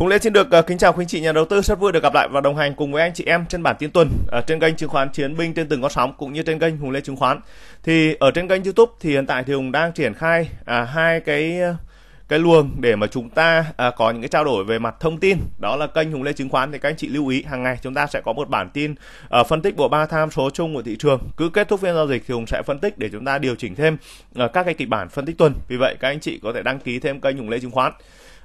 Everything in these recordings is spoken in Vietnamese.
Hùng Lê xin được ờ, kính chào quý anh chị nhà đầu tư rất vui được gặp lại và đồng hành cùng với anh chị em trên bản tin tuần ở ờ, trên kênh chứng khoán Chiến binh trên từng con sóng cũng như trên kênh Hùng Lê chứng khoán. Thì ở trên kênh YouTube thì hiện tại thì Hùng đang triển khai à, hai cái ờ, cái luồng để mà chúng ta à, có những cái trao đổi về mặt thông tin đó là kênh Hùng Lê chứng khoán thì các anh chị lưu ý hàng ngày chúng ta sẽ có một bản tin à, phân tích bộ ba tham số chung của thị trường cứ kết thúc phiên giao dịch thì Hùng sẽ phân tích để chúng ta điều chỉnh thêm à, các cái kịch bản phân tích tuần vì vậy các anh chị có thể đăng ký thêm kênh Hùng Lê chứng khoán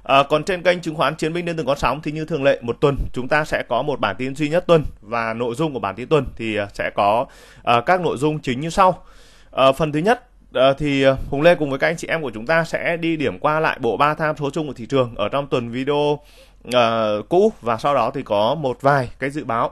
À, còn trên kênh chứng khoán Chiến binh đến từng con sóng thì như thường lệ một tuần chúng ta sẽ có một bản tin duy nhất tuần và nội dung của bản tin tuần thì ờ, sẽ có à, các nội dung chính như sau. À, phần thứ nhất À, thì Hùng Lê cùng với các anh chị em của chúng ta sẽ đi điểm qua lại bộ ba tham số chung của thị trường ở trong tuần video uh, cũ và sau đó thì có một vài cái dự báo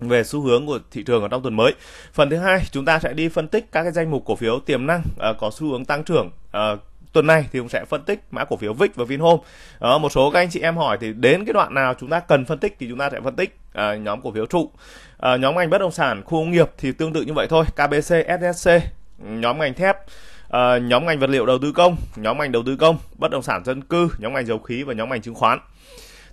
về xu hướng của thị trường ở trong tuần mới. Phần thứ hai, chúng ta sẽ đi phân tích các cái danh mục cổ phiếu tiềm năng uh, có xu hướng tăng trưởng uh, tuần này thì cũng sẽ phân tích mã cổ phiếu VIX và Vinhome. Đó, ờ, một số các anh chị em hỏi thì đến cái đoạn nào chúng ta cần phân tích thì chúng ta sẽ phân tích à, nhóm cổ phiếu trụ. À, nhóm ngành bất động sản, khu công nghiệp thì tương tự như vậy thôi, KBC, SSC, nhóm ngành thép à, nhóm ngành vật liệu đầu tư công, nhóm ngành đầu tư công, bất động sản dân cư, nhóm ngành dầu khí và nhóm ngành chứng khoán.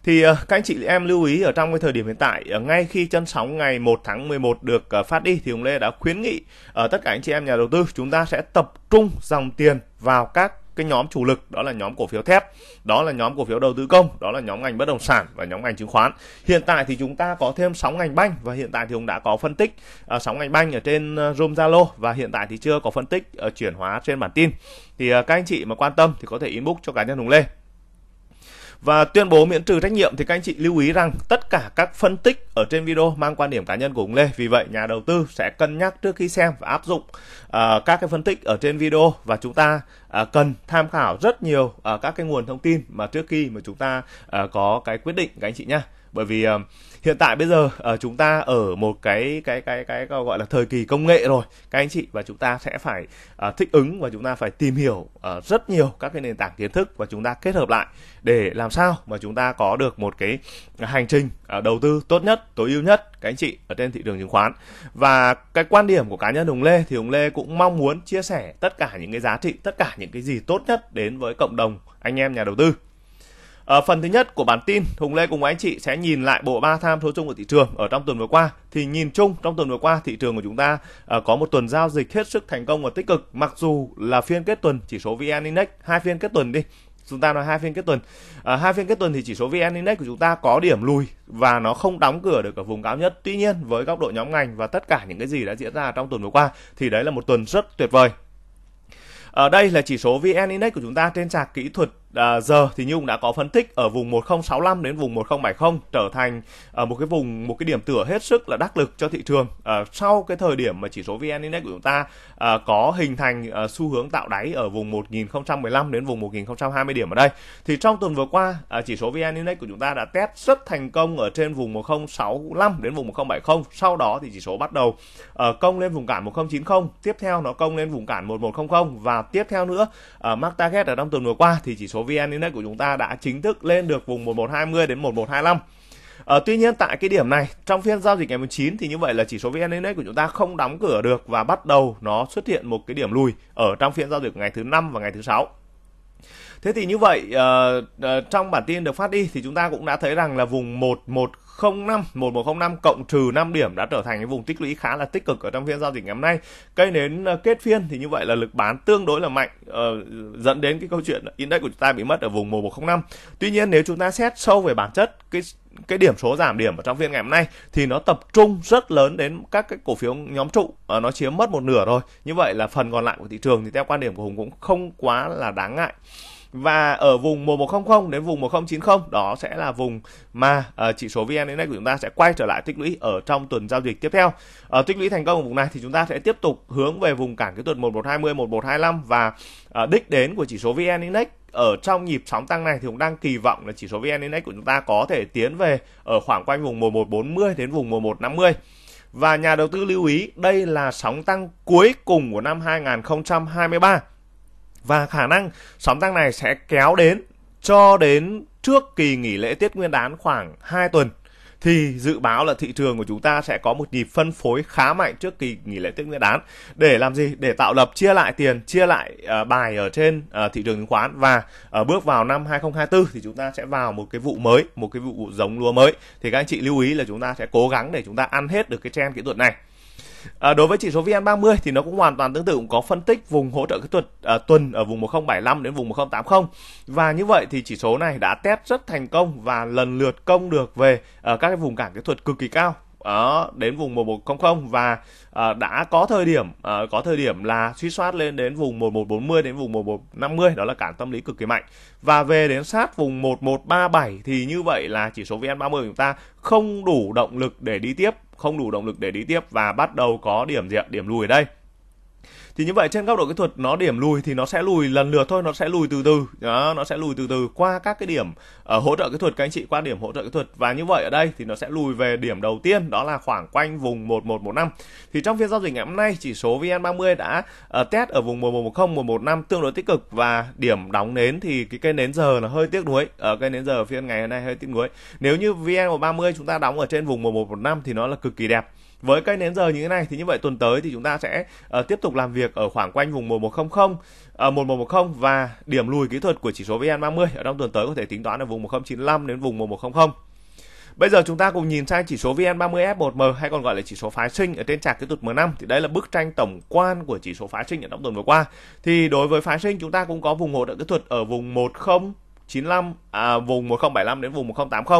Thì các anh chị em lưu ý ở trong cái thời điểm hiện tại à, ngay khi chân sóng ngày 1 tháng 11 được phát đi thì ông Lê đã khuyến nghị ở tất cả anh chị em nhà đầu tư chúng ta sẽ tập trung dòng tiền vào các cái nhóm chủ lực đó là nhóm cổ phiếu thép đó là nhóm cổ phiếu đầu tư công đó là nhóm ngành bất động sản và nhóm ngành chứng khoán hiện tại thì chúng ta có thêm sóng ngành banh và hiện tại thì cũng đã có phân tích uh, à, sóng ngành banh ở trên à, room zalo và hiện tại thì chưa có phân tích uh, chuyển hóa trên bản tin thì uh, các anh chị mà quan tâm thì có thể inbox cho cá nhân hùng lê và tuyên bố miễn trừ trách nhiệm thì các anh chị lưu ý rằng tất cả các phân tích ở trên video mang quan điểm cá nhân của ông Lê. Vì vậy nhà đầu tư sẽ cân nhắc trước khi xem và áp dụng uh, các cái phân tích ở trên video và chúng ta uh, cần tham khảo rất nhiều uh, các cái nguồn thông tin mà trước khi mà chúng ta uh, có cái quyết định các anh chị nhé bởi vì uh, hiện tại bây giờ uh, chúng ta ở một cái cái cái cái gọi là thời kỳ công nghệ rồi các anh chị và chúng ta sẽ phải uh, thích ứng và chúng ta phải tìm hiểu uh, rất nhiều các cái nền tảng kiến thức và chúng ta kết hợp lại để làm sao mà chúng ta có được một cái hành trình uh, đầu tư tốt nhất tối ưu nhất các anh chị ở trên thị trường chứng khoán và cái quan điểm của cá nhân Hùng Lê thì Hùng Lê cũng mong muốn chia sẻ tất cả những cái giá trị tất cả những cái gì tốt nhất đến với cộng đồng anh em nhà đầu tư ở ờ, phần thứ nhất của bản tin, Hùng Lê cùng anh chị sẽ nhìn lại bộ ba tham số chung của thị trường ở trong tuần vừa qua. Thì nhìn chung trong tuần vừa qua thị trường của chúng ta ờ, có một tuần giao dịch hết sức thành công và tích cực. Mặc dù là phiên kết tuần chỉ số VN Index hai phiên kết tuần đi chúng ta nói hai phiên kết tuần à, hai phiên kết tuần thì chỉ số vn index của chúng ta có điểm lùi và nó không đóng cửa được ở vùng cao nhất tuy nhiên với góc độ nhóm ngành và tất cả những cái gì đã diễn ra trong tuần vừa qua thì đấy là một tuần rất tuyệt vời ở đây là chỉ số VN Index của chúng ta trên sạc kỹ thuật à, giờ thì Nhung đã có phân tích ở vùng 1065 đến vùng 1070 trở thành à, một cái vùng một cái điểm tựa hết sức là đắc lực cho thị trường à, sau cái thời điểm mà chỉ số VN Index của chúng ta à, có hình thành à, xu hướng tạo đáy ở vùng 1015 đến vùng 1020 điểm ở đây thì trong tuần vừa qua à, chỉ số VN Index của chúng ta đã test rất thành công ở trên vùng 1065 đến vùng 1070 sau đó thì chỉ số bắt đầu à, công lên vùng cản 1090 tiếp theo nó công lên vùng cản 1100 và tiếp theo nữa à, mark target ở trong tuần vừa qua thì chỉ số số VN Index của chúng ta đã chính thức lên được vùng 1120 đến 1125. À, ờ, tuy nhiên tại cái điểm này trong phiên giao dịch ngày 19 thì như vậy là chỉ số VN Index của chúng ta không đóng cửa được và bắt đầu nó xuất hiện một cái điểm lùi ở trong phiên giao dịch ngày thứ năm và ngày thứ sáu. Thế thì như vậy uh, uh, trong bản tin được phát đi thì chúng ta cũng đã thấy rằng là vùng 1105 1105 cộng trừ 5 điểm đã trở thành cái vùng tích lũy khá là tích cực ở trong phiên giao dịch ngày hôm nay. Cây nến uh, kết phiên thì như vậy là lực bán tương đối là mạnh uh, dẫn đến cái câu chuyện index của chúng ta bị mất ở vùng 1105. Tuy nhiên nếu chúng ta xét sâu về bản chất cái cái điểm số giảm điểm ở trong phiên ngày hôm nay thì nó tập trung rất lớn đến các cái cổ phiếu nhóm trụ à, nó chiếm mất một nửa rồi như vậy là phần còn lại của thị trường thì theo quan điểm của hùng cũng không quá là đáng ngại và ở vùng 1100 đến vùng 1090 đó sẽ là vùng mà uh, chỉ số VN Index của chúng ta sẽ quay trở lại tích lũy ở trong tuần giao dịch tiếp theo. Ở ờ, uh, tích lũy thành công ở vùng này thì chúng ta sẽ tiếp tục hướng về vùng cản kỹ thuật 1120 1125 và uh, đích đến của chỉ số VN Index ở trong nhịp sóng tăng này thì cũng đang kỳ vọng là chỉ số VN Index của chúng ta có thể tiến về ở khoảng quanh vùng 1140 đến vùng 1150. Và nhà đầu tư lưu ý đây là sóng tăng cuối cùng của năm 2023 và khả năng sóng tăng này sẽ kéo đến cho đến trước kỳ nghỉ lễ Tết Nguyên đán khoảng 2 tuần thì dự báo là thị trường của chúng ta sẽ có một nhịp phân phối khá mạnh trước kỳ nghỉ lễ Tết Nguyên đán để làm gì? Để tạo lập chia lại tiền, chia lại uh, bài ở trên uh, thị trường chứng khoán và uh, bước vào năm 2024 thì chúng ta sẽ vào một cái vụ mới, một cái vụ giống lúa mới. Thì các anh chị lưu ý là chúng ta sẽ cố gắng để chúng ta ăn hết được cái trend kỹ thuật này. À, đối với chỉ số VN30 thì nó cũng hoàn toàn tương tự cũng có phân tích vùng hỗ trợ kỹ thuật à, tuần ở vùng 1075 đến vùng 1080. Và như vậy thì chỉ số này đã test rất thành công và lần lượt công được về ở à, các cái vùng cản kỹ thuật cực kỳ cao đó đến vùng 1100 và à, đã có thời điểm à, có thời điểm là suy soát lên đến vùng 1140 đến vùng 1150 đó là cản tâm lý cực kỳ mạnh và về đến sát vùng 1137 thì như vậy là chỉ số VN30 của chúng ta không đủ động lực để đi tiếp không đủ động lực để đi tiếp và bắt đầu có điểm diện điểm lùi ở đây thì như vậy trên góc độ kỹ thuật nó điểm lùi thì nó sẽ lùi lần lượt thôi nó sẽ lùi từ từ đó nó sẽ lùi từ từ qua các cái điểm ở ờ, hỗ trợ kỹ thuật các anh chị qua điểm hỗ trợ kỹ thuật và như vậy ở đây thì nó sẽ lùi về điểm đầu tiên đó là khoảng quanh vùng 1115 thì trong phiên giao dịch ngày hôm nay chỉ số VN30 đã uh, test ở vùng 1110 1115 tương đối tích cực và điểm đóng nến thì cái cây nến giờ là hơi tiếc nuối ở ờ, cây nến giờ phiên ngày hôm nay hơi tiếc nuối nếu như VN30 chúng ta đóng ở trên vùng 1115 thì nó là cực kỳ đẹp với cây nến giờ như thế này thì như vậy tuần tới thì chúng ta sẽ uh, tiếp tục làm việc ở khoảng quanh vùng 1100 uh, 1110 và điểm lùi kỹ thuật của chỉ số VN30 ở trong tuần tới có thể tính toán ở vùng 1095 đến vùng 1100. Bây giờ chúng ta cùng nhìn sang chỉ số VN30F1M hay còn gọi là chỉ số phái sinh ở trên trạc kỹ thuật M5 thì đây là bức tranh tổng quan của chỉ số phái sinh ở trong tuần vừa qua. Thì đối với phái sinh chúng ta cũng có vùng hỗ trợ kỹ thuật ở vùng 1095 à, vùng 1075 đến vùng 1080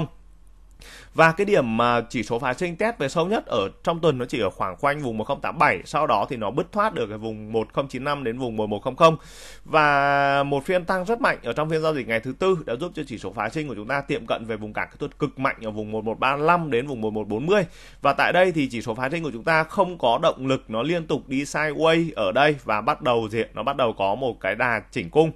và cái điểm mà chỉ số phá sinh test về sâu nhất ở trong tuần nó chỉ ở khoảng quanh vùng 1087, sau đó thì nó bứt thoát được cái vùng 1095 đến vùng 1100 và một phiên tăng rất mạnh ở trong phiên giao dịch ngày thứ tư đã giúp cho chỉ số phá sinh của chúng ta tiệm cận về vùng cả kỹ thuật cực mạnh ở vùng 1135 đến vùng 1140. Và tại đây thì chỉ số phá sinh của chúng ta không có động lực nó liên tục đi sideways ở đây và bắt đầu diện nó bắt đầu có một cái đà chỉnh cung.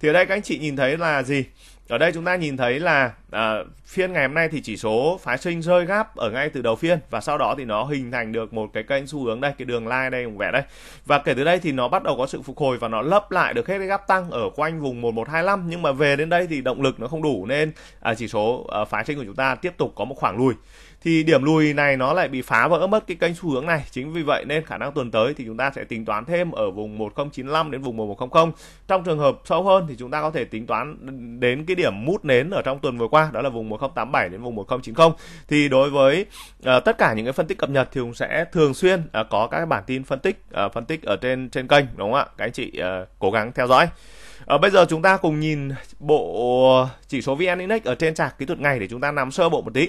Thì ở đây các anh chị nhìn thấy là gì? ở đây chúng ta nhìn thấy là à, phiên ngày hôm nay thì chỉ số phái sinh rơi gáp ở ngay từ đầu phiên và sau đó thì nó hình thành được một cái kênh xu hướng đây cái đường line đây vùng vẽ đây và kể từ đây thì nó bắt đầu có sự phục hồi và nó lấp lại được hết cái gáp tăng ở quanh vùng 1125 nhưng mà về đến đây thì động lực nó không đủ nên à, chỉ số à, phái sinh của chúng ta tiếp tục có một khoảng lùi thì điểm lùi này nó lại bị phá vỡ mất cái kênh xu hướng này chính vì vậy nên khả năng tuần tới thì chúng ta sẽ tính toán thêm ở vùng 1095 đến vùng 1100 trong trường hợp sâu hơn thì chúng ta có thể tính toán đến cái điểm mút nến ở trong tuần vừa qua đó là vùng 1087 đến vùng 1090 thì đối với uh, tất cả những cái phân tích cập nhật thì cũng sẽ thường xuyên uh, có các bản tin phân tích uh, phân tích ở trên trên kênh đúng không ạ các anh chị uh, cố gắng theo dõi À, bây giờ chúng ta cùng nhìn bộ chỉ số VN Index ở trên trạc kỹ thuật ngày để chúng ta nắm sơ bộ một tí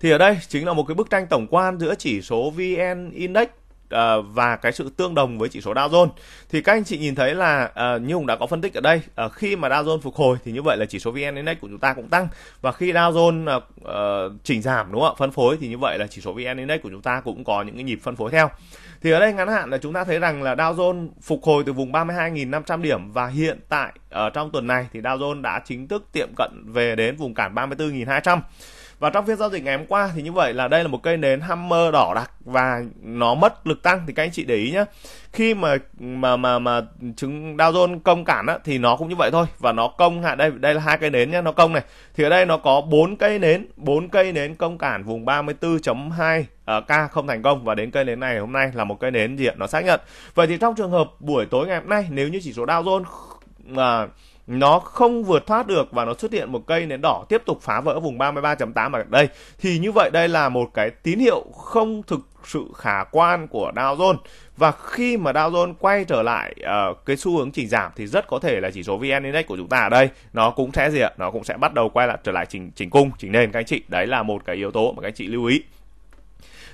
thì ở đây chính là một cái bức tranh tổng quan giữa chỉ số VN Index à, và cái sự tương đồng với chỉ số Dow Jones thì các anh chị nhìn thấy là à, như hùng đã có phân tích ở đây à, khi mà Dow Jones phục hồi thì như vậy là chỉ số VN Index của chúng ta cũng tăng và khi Dow Jones ờ, chỉnh giảm đúng không ạ phân phối thì như vậy là chỉ số VN Index của chúng ta cũng có những cái nhịp phân phối theo thì ở đây ngắn hạn là chúng ta thấy rằng là Dow Jones phục hồi từ vùng 32.500 điểm và hiện tại ở ờ, trong tuần này thì Dow Jones đã chính thức tiệm cận về đến vùng cản 34.200 và trong phiên giao dịch ngày hôm qua thì như vậy là đây là một cây nến hammer đỏ đặc và nó mất lực tăng thì các anh chị để ý nhá khi mà mà mà mà chứng Dow Jones công cản á, thì nó cũng như vậy thôi và nó công hạ đây đây là hai cây nến nhá nó công này thì ở đây nó có bốn cây nến bốn cây nến công cản vùng 34.2 à, K không thành công và đến cây nến này hôm nay là một cây nến gì ạ nó xác nhận vậy thì trong trường hợp buổi tối ngày hôm nay nếu như chỉ số Dow Jones mà uh, nó không vượt thoát được và nó xuất hiện một cây nến đỏ tiếp tục phá vỡ vùng 33.8 ở đây thì như vậy đây là một cái tín hiệu không thực sự khả quan của Dow Jones và khi mà Dow Jones quay trở lại uh, cái xu hướng chỉnh giảm thì rất có thể là chỉ số VN Index của chúng ta ở đây nó cũng sẽ gì ạ? Nó cũng sẽ bắt đầu quay lại trở lại chỉnh chỉnh cung, chỉnh nền các anh chị. Đấy là một cái yếu tố mà các anh chị lưu ý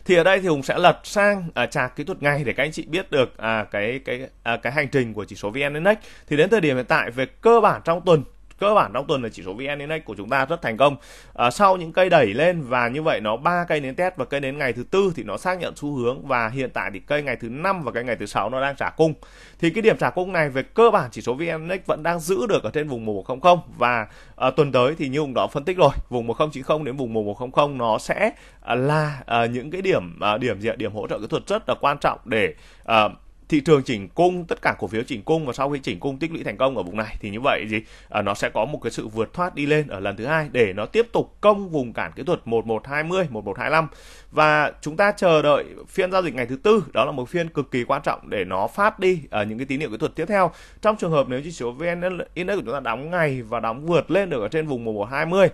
thì ở đây thì hùng sẽ lật sang à, chạc kỹ thuật ngày để các anh chị biết được à, cái cái à, cái hành trình của chỉ số vn index thì đến thời điểm hiện tại về cơ bản trong tuần cơ bản trong tuần là chỉ số VN Index của chúng ta rất thành công. À, sau những cây đẩy lên và như vậy nó ba cây nến test và cây đến ngày thứ tư thì nó xác nhận xu hướng và hiện tại thì cây ngày thứ năm và cây ngày thứ sáu nó đang trả cung. Thì cái điểm trả cung này về cơ bản chỉ số VN Index vẫn đang giữ được ở trên vùng một không và à, tuần tới thì như ông đó phân tích rồi, vùng một nghìn 1090 đến vùng một không nó sẽ à, là à, những cái điểm à, điểm gì điểm hỗ trợ kỹ thuật rất là quan trọng để à, thị trường chỉnh cung tất cả cổ phiếu chỉnh cung và sau khi chỉnh cung tích lũy thành công ở vùng này thì như vậy gì à, nó sẽ có một cái sự vượt thoát đi lên ở lần thứ hai để nó tiếp tục công vùng cản kỹ thuật 1120 1125 và chúng ta chờ đợi phiên giao dịch ngày thứ tư đó là một phiên cực kỳ quan trọng để nó phát đi ở những cái tín hiệu kỹ thuật tiếp theo trong trường hợp nếu chỉ số VN Index của chúng ta đóng ngày và đóng vượt lên được ở trên vùng 1120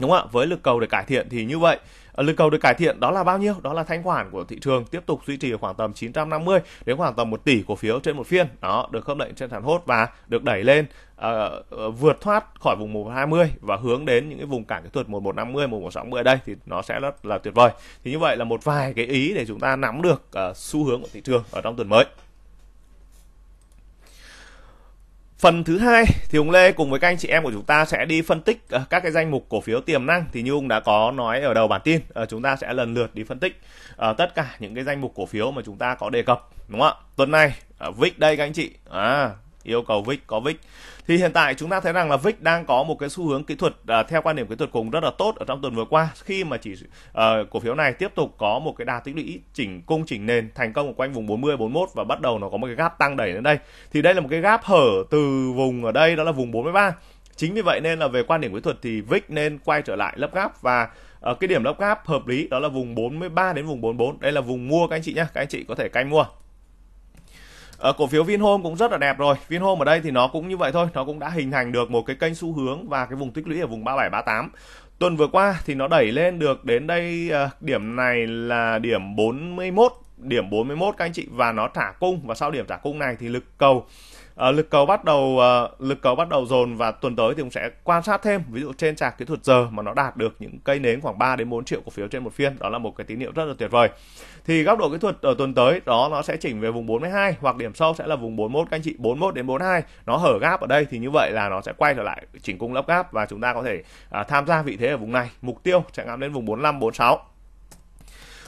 đúng không ạ với lực cầu được cải thiện thì như vậy à, lực cầu được cải thiện đó là bao nhiêu đó là thanh khoản của thị trường tiếp tục duy trì ở khoảng tầm 950 đến khoảng tầm 1 tỷ cổ phiếu trên một phiên đó được khớp lệnh trên sàn hốt và được đẩy lên uh, vượt thoát khỏi vùng 120 và hướng đến những cái vùng cản kỹ thuật 1150 1160 đây thì nó sẽ rất là tuyệt vời thì như vậy là một vài cái ý để chúng ta nắm được uh, xu hướng của thị trường ở trong tuần mới Phần thứ hai thì ông Lê cùng với các anh chị em của chúng ta sẽ đi phân tích ờ, các cái danh mục cổ phiếu tiềm năng thì như ông đã có nói ở đầu bản tin ờ, chúng ta sẽ lần lượt đi phân tích ờ, tất cả những cái danh mục cổ phiếu mà chúng ta có đề cập đúng không ạ tuần này vick đây các anh chị à yêu cầu vick có vick thì hiện tại chúng ta thấy rằng là VIX đang có một cái xu hướng kỹ thuật à, theo quan điểm kỹ thuật cùng rất là tốt ở trong tuần vừa qua khi mà chỉ à, cổ phiếu này tiếp tục có một cái đà tích lũy chỉnh cung chỉnh nền thành công ở quanh vùng 40 41 và bắt đầu nó có một cái gap tăng đẩy đến đây thì đây là một cái gap hở từ vùng ở đây đó là vùng 43 chính vì vậy nên là về quan điểm kỹ thuật thì VIX nên quay trở lại lấp gáp và uh, cái điểm lấp gáp hợp lý đó là vùng 43 đến vùng 44 đây là vùng mua các anh chị nhé các anh chị có thể canh mua à, cổ phiếu Vinhome cũng rất là đẹp rồi Vinhome ở đây thì nó cũng như vậy thôi nó cũng đã hình thành được một cái kênh xu hướng và cái vùng tích lũy ở vùng 3738 tuần vừa qua thì nó đẩy lên được đến đây à, điểm này là điểm 41 điểm 41 các anh chị và nó thả cung và sau điểm thả cung này thì lực cầu Ờ, lực cầu bắt đầu ờ, lực cầu bắt đầu dồn và tuần tới thì cũng sẽ quan sát thêm ví dụ trên trạc kỹ thuật giờ mà nó đạt được những cây nến khoảng 3 đến 4 triệu cổ phiếu trên một phiên đó là một cái tín hiệu rất là tuyệt vời thì góc độ kỹ thuật ở tuần tới đó nó sẽ chỉnh về vùng 42 hoặc điểm sâu sẽ là vùng 41 các anh chị 41 đến 42 nó hở gap ở đây thì như vậy là nó sẽ quay trở lại chỉnh cung lấp gap và chúng ta có thể à, tham gia vị thế ở vùng này mục tiêu sẽ ngắm đến vùng 45 46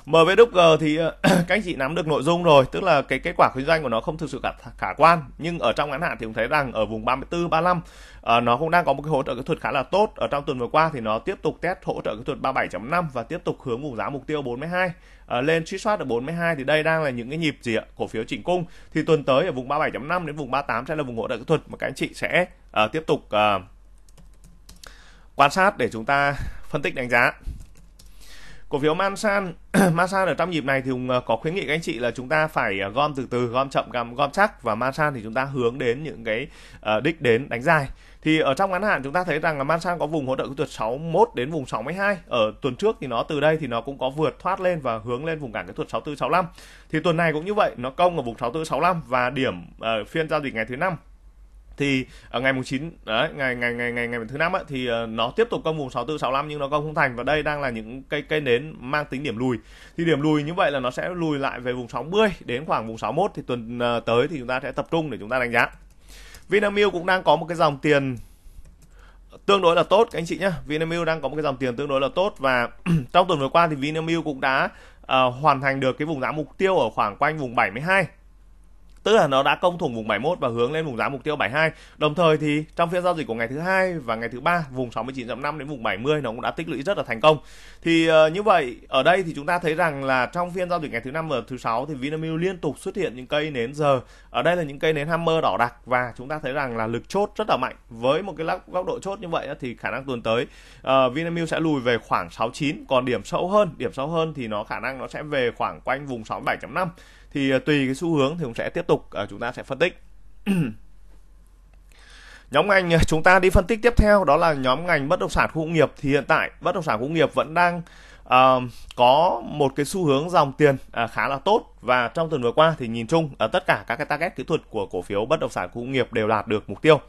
MVDG thì ờ, các anh chị nắm được nội dung rồi, tức là cái kết quả kinh doanh của nó không thực sự khả, khả quan, nhưng ở trong ngắn hạn thì cũng thấy rằng ở vùng 34 35 à, nó cũng đang có một cái hỗ trợ kỹ thuật khá là tốt. Ở trong tuần vừa qua thì nó tiếp tục test hỗ trợ kỹ thuật 37.5 và tiếp tục hướng vùng giá mục tiêu 42 à, ờ, lên truy soát ở 42 thì đây đang là những cái nhịp gì ạ? Cổ phiếu chỉnh cung thì tuần tới ở vùng 37.5 đến vùng 38 sẽ là vùng hỗ trợ kỹ thuật mà các anh chị sẽ à, tiếp tục à, quan sát để chúng ta phân tích đánh giá cổ phiếu Mansan Mansan ở trong nhịp này thì Hùng ờ, có khuyến nghị các anh chị là chúng ta phải ờ, gom từ từ gom chậm gom, gom chắc và Mansan thì chúng ta hướng đến những cái uh, đích đến đánh dài thì ở trong ngắn hạn chúng ta thấy rằng là Mansan có vùng hỗ trợ kỹ thuật 61 đến vùng 62 ở tuần trước thì nó từ đây thì nó cũng có vượt thoát lên và hướng lên vùng cản kỹ thuật 64 65 thì tuần này cũng như vậy nó công ở vùng 64 65 và điểm uh, phiên giao dịch ngày thứ năm thì ở ờ, ngày mùng 9 đấy, ngày ngày ngày ngày ngày thứ năm thì ờ, nó tiếp tục công vùng 64 65 nhưng nó công không thành và đây đang là những cây cây nến mang tính điểm lùi. Thì điểm lùi như vậy là nó sẽ lùi lại về vùng 60 đến khoảng vùng 61 thì tuần ờ, tới thì chúng ta sẽ tập trung để chúng ta đánh giá. Vinamilk cũng đang có một cái dòng tiền tương đối là tốt các anh chị nhé Vinamilk đang có một cái dòng tiền tương đối là tốt và trong tuần vừa qua thì Vinamilk cũng đã uh, hoàn thành được cái vùng giá mục tiêu ở khoảng quanh vùng 72 tức là nó đã công thủng vùng 71 và hướng lên vùng giá mục tiêu 72. Đồng thời thì trong phiên giao dịch của ngày thứ hai và ngày thứ ba, vùng 69.5 đến vùng 70 nó cũng đã tích lũy rất là thành công. Thì uh, như vậy ở đây thì chúng ta thấy rằng là trong phiên giao dịch ngày thứ năm và thứ sáu thì Vinamilk liên tục xuất hiện những cây nến giờ. Ở đây là những cây nến hammer đỏ đặc và chúng ta thấy rằng là lực chốt rất là mạnh. Với một cái góc độ chốt như vậy thì khả năng tuần tới uh, Vinamilk sẽ lùi về khoảng 69 còn điểm sâu hơn, điểm sâu hơn thì nó khả năng nó sẽ về khoảng quanh vùng 67.5 thì à, tùy cái xu hướng thì cũng sẽ tiếp tục à, chúng ta sẽ phân tích nhóm ngành à, chúng ta đi phân tích tiếp theo đó là nhóm ngành bất động sản khu công nghiệp thì hiện tại bất động sản khu công nghiệp vẫn đang uh, có một cái xu hướng dòng tiền uh, khá là tốt và trong tuần vừa qua thì nhìn chung ở uh, tất cả các cái target kỹ thuật của cổ phiếu bất động sản khu công nghiệp đều đạt được mục tiêu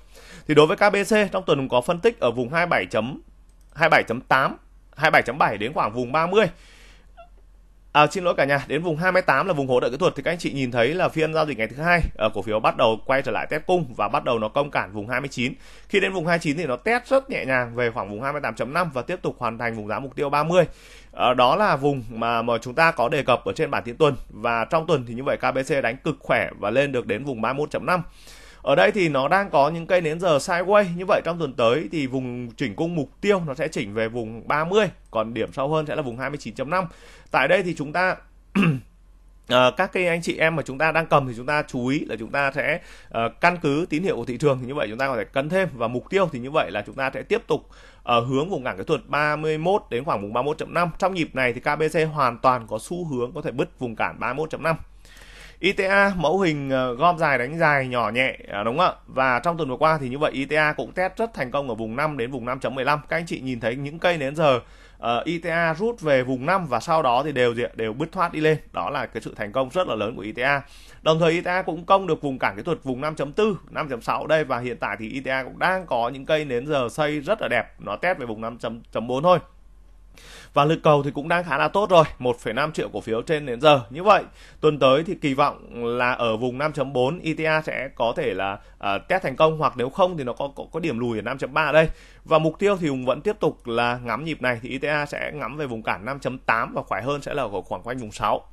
thì đối với KBC trong tuần cũng có phân tích ở vùng 27.27.8 27.7 đến khoảng vùng 30 À, xin lỗi cả nhà, đến vùng 28 là vùng hỗ trợ kỹ thuật thì các anh chị nhìn thấy là phiên giao dịch ngày thứ hai ở ờ, cổ phiếu bắt đầu quay trở lại test cung và bắt đầu nó công cản vùng 29. Khi đến vùng 29 thì nó test rất nhẹ nhàng về khoảng vùng 28.5 và tiếp tục hoàn thành vùng giá mục tiêu 30. À, ờ, đó là vùng mà mà chúng ta có đề cập ở trên bản tin tuần và trong tuần thì như vậy KBC đánh cực khỏe và lên được đến vùng 31.5 ở đây thì nó đang có những cây nến giờ sideways như vậy trong tuần tới thì vùng chỉnh cung mục tiêu nó sẽ chỉnh về vùng 30 còn điểm sâu hơn sẽ là vùng 29.5 tại đây thì chúng ta À, các cái anh chị em mà chúng ta đang cầm thì chúng ta chú ý là chúng ta sẽ uh, căn cứ tín hiệu của thị trường thì như vậy chúng ta có thể cân thêm và mục tiêu thì như vậy là chúng ta sẽ tiếp tục ở ờ, uh, hướng vùng cản kỹ thuật 31 đến khoảng vùng 31.5 trong nhịp này thì KBC hoàn toàn có xu hướng có thể bứt vùng cản 31.5 ITA mẫu hình ờ, gom dài đánh dài nhỏ nhẹ à, đúng không ạ? Và trong tuần vừa qua thì như vậy ITA cũng test rất thành công ở vùng 5 đến vùng 5.15. Các anh chị nhìn thấy những cây đến giờ uh, ờ, ITA rút về vùng 5 và sau đó thì đều gì đều bứt thoát đi lên. Đó là cái sự thành công rất là lớn của ITA. Đồng thời ITA cũng công được vùng cản kỹ thuật vùng 5.4, 5.6 đây và hiện tại thì ITA cũng đang có những cây đến giờ xây rất là đẹp. Nó test về vùng 5.4 thôi và lực cầu thì cũng đang khá là tốt rồi 1,5 triệu cổ phiếu trên đến giờ như vậy tuần tới thì kỳ vọng là ở vùng 5.4 ETA sẽ có thể là uh, test thành công hoặc nếu không thì nó có có, có điểm lùi ở 5.3 ở đây và mục tiêu thì Hùng vẫn tiếp tục là ngắm nhịp này thì ETA sẽ ngắm về vùng cản 5.8 và khỏe hơn sẽ là ở khoảng quanh vùng 6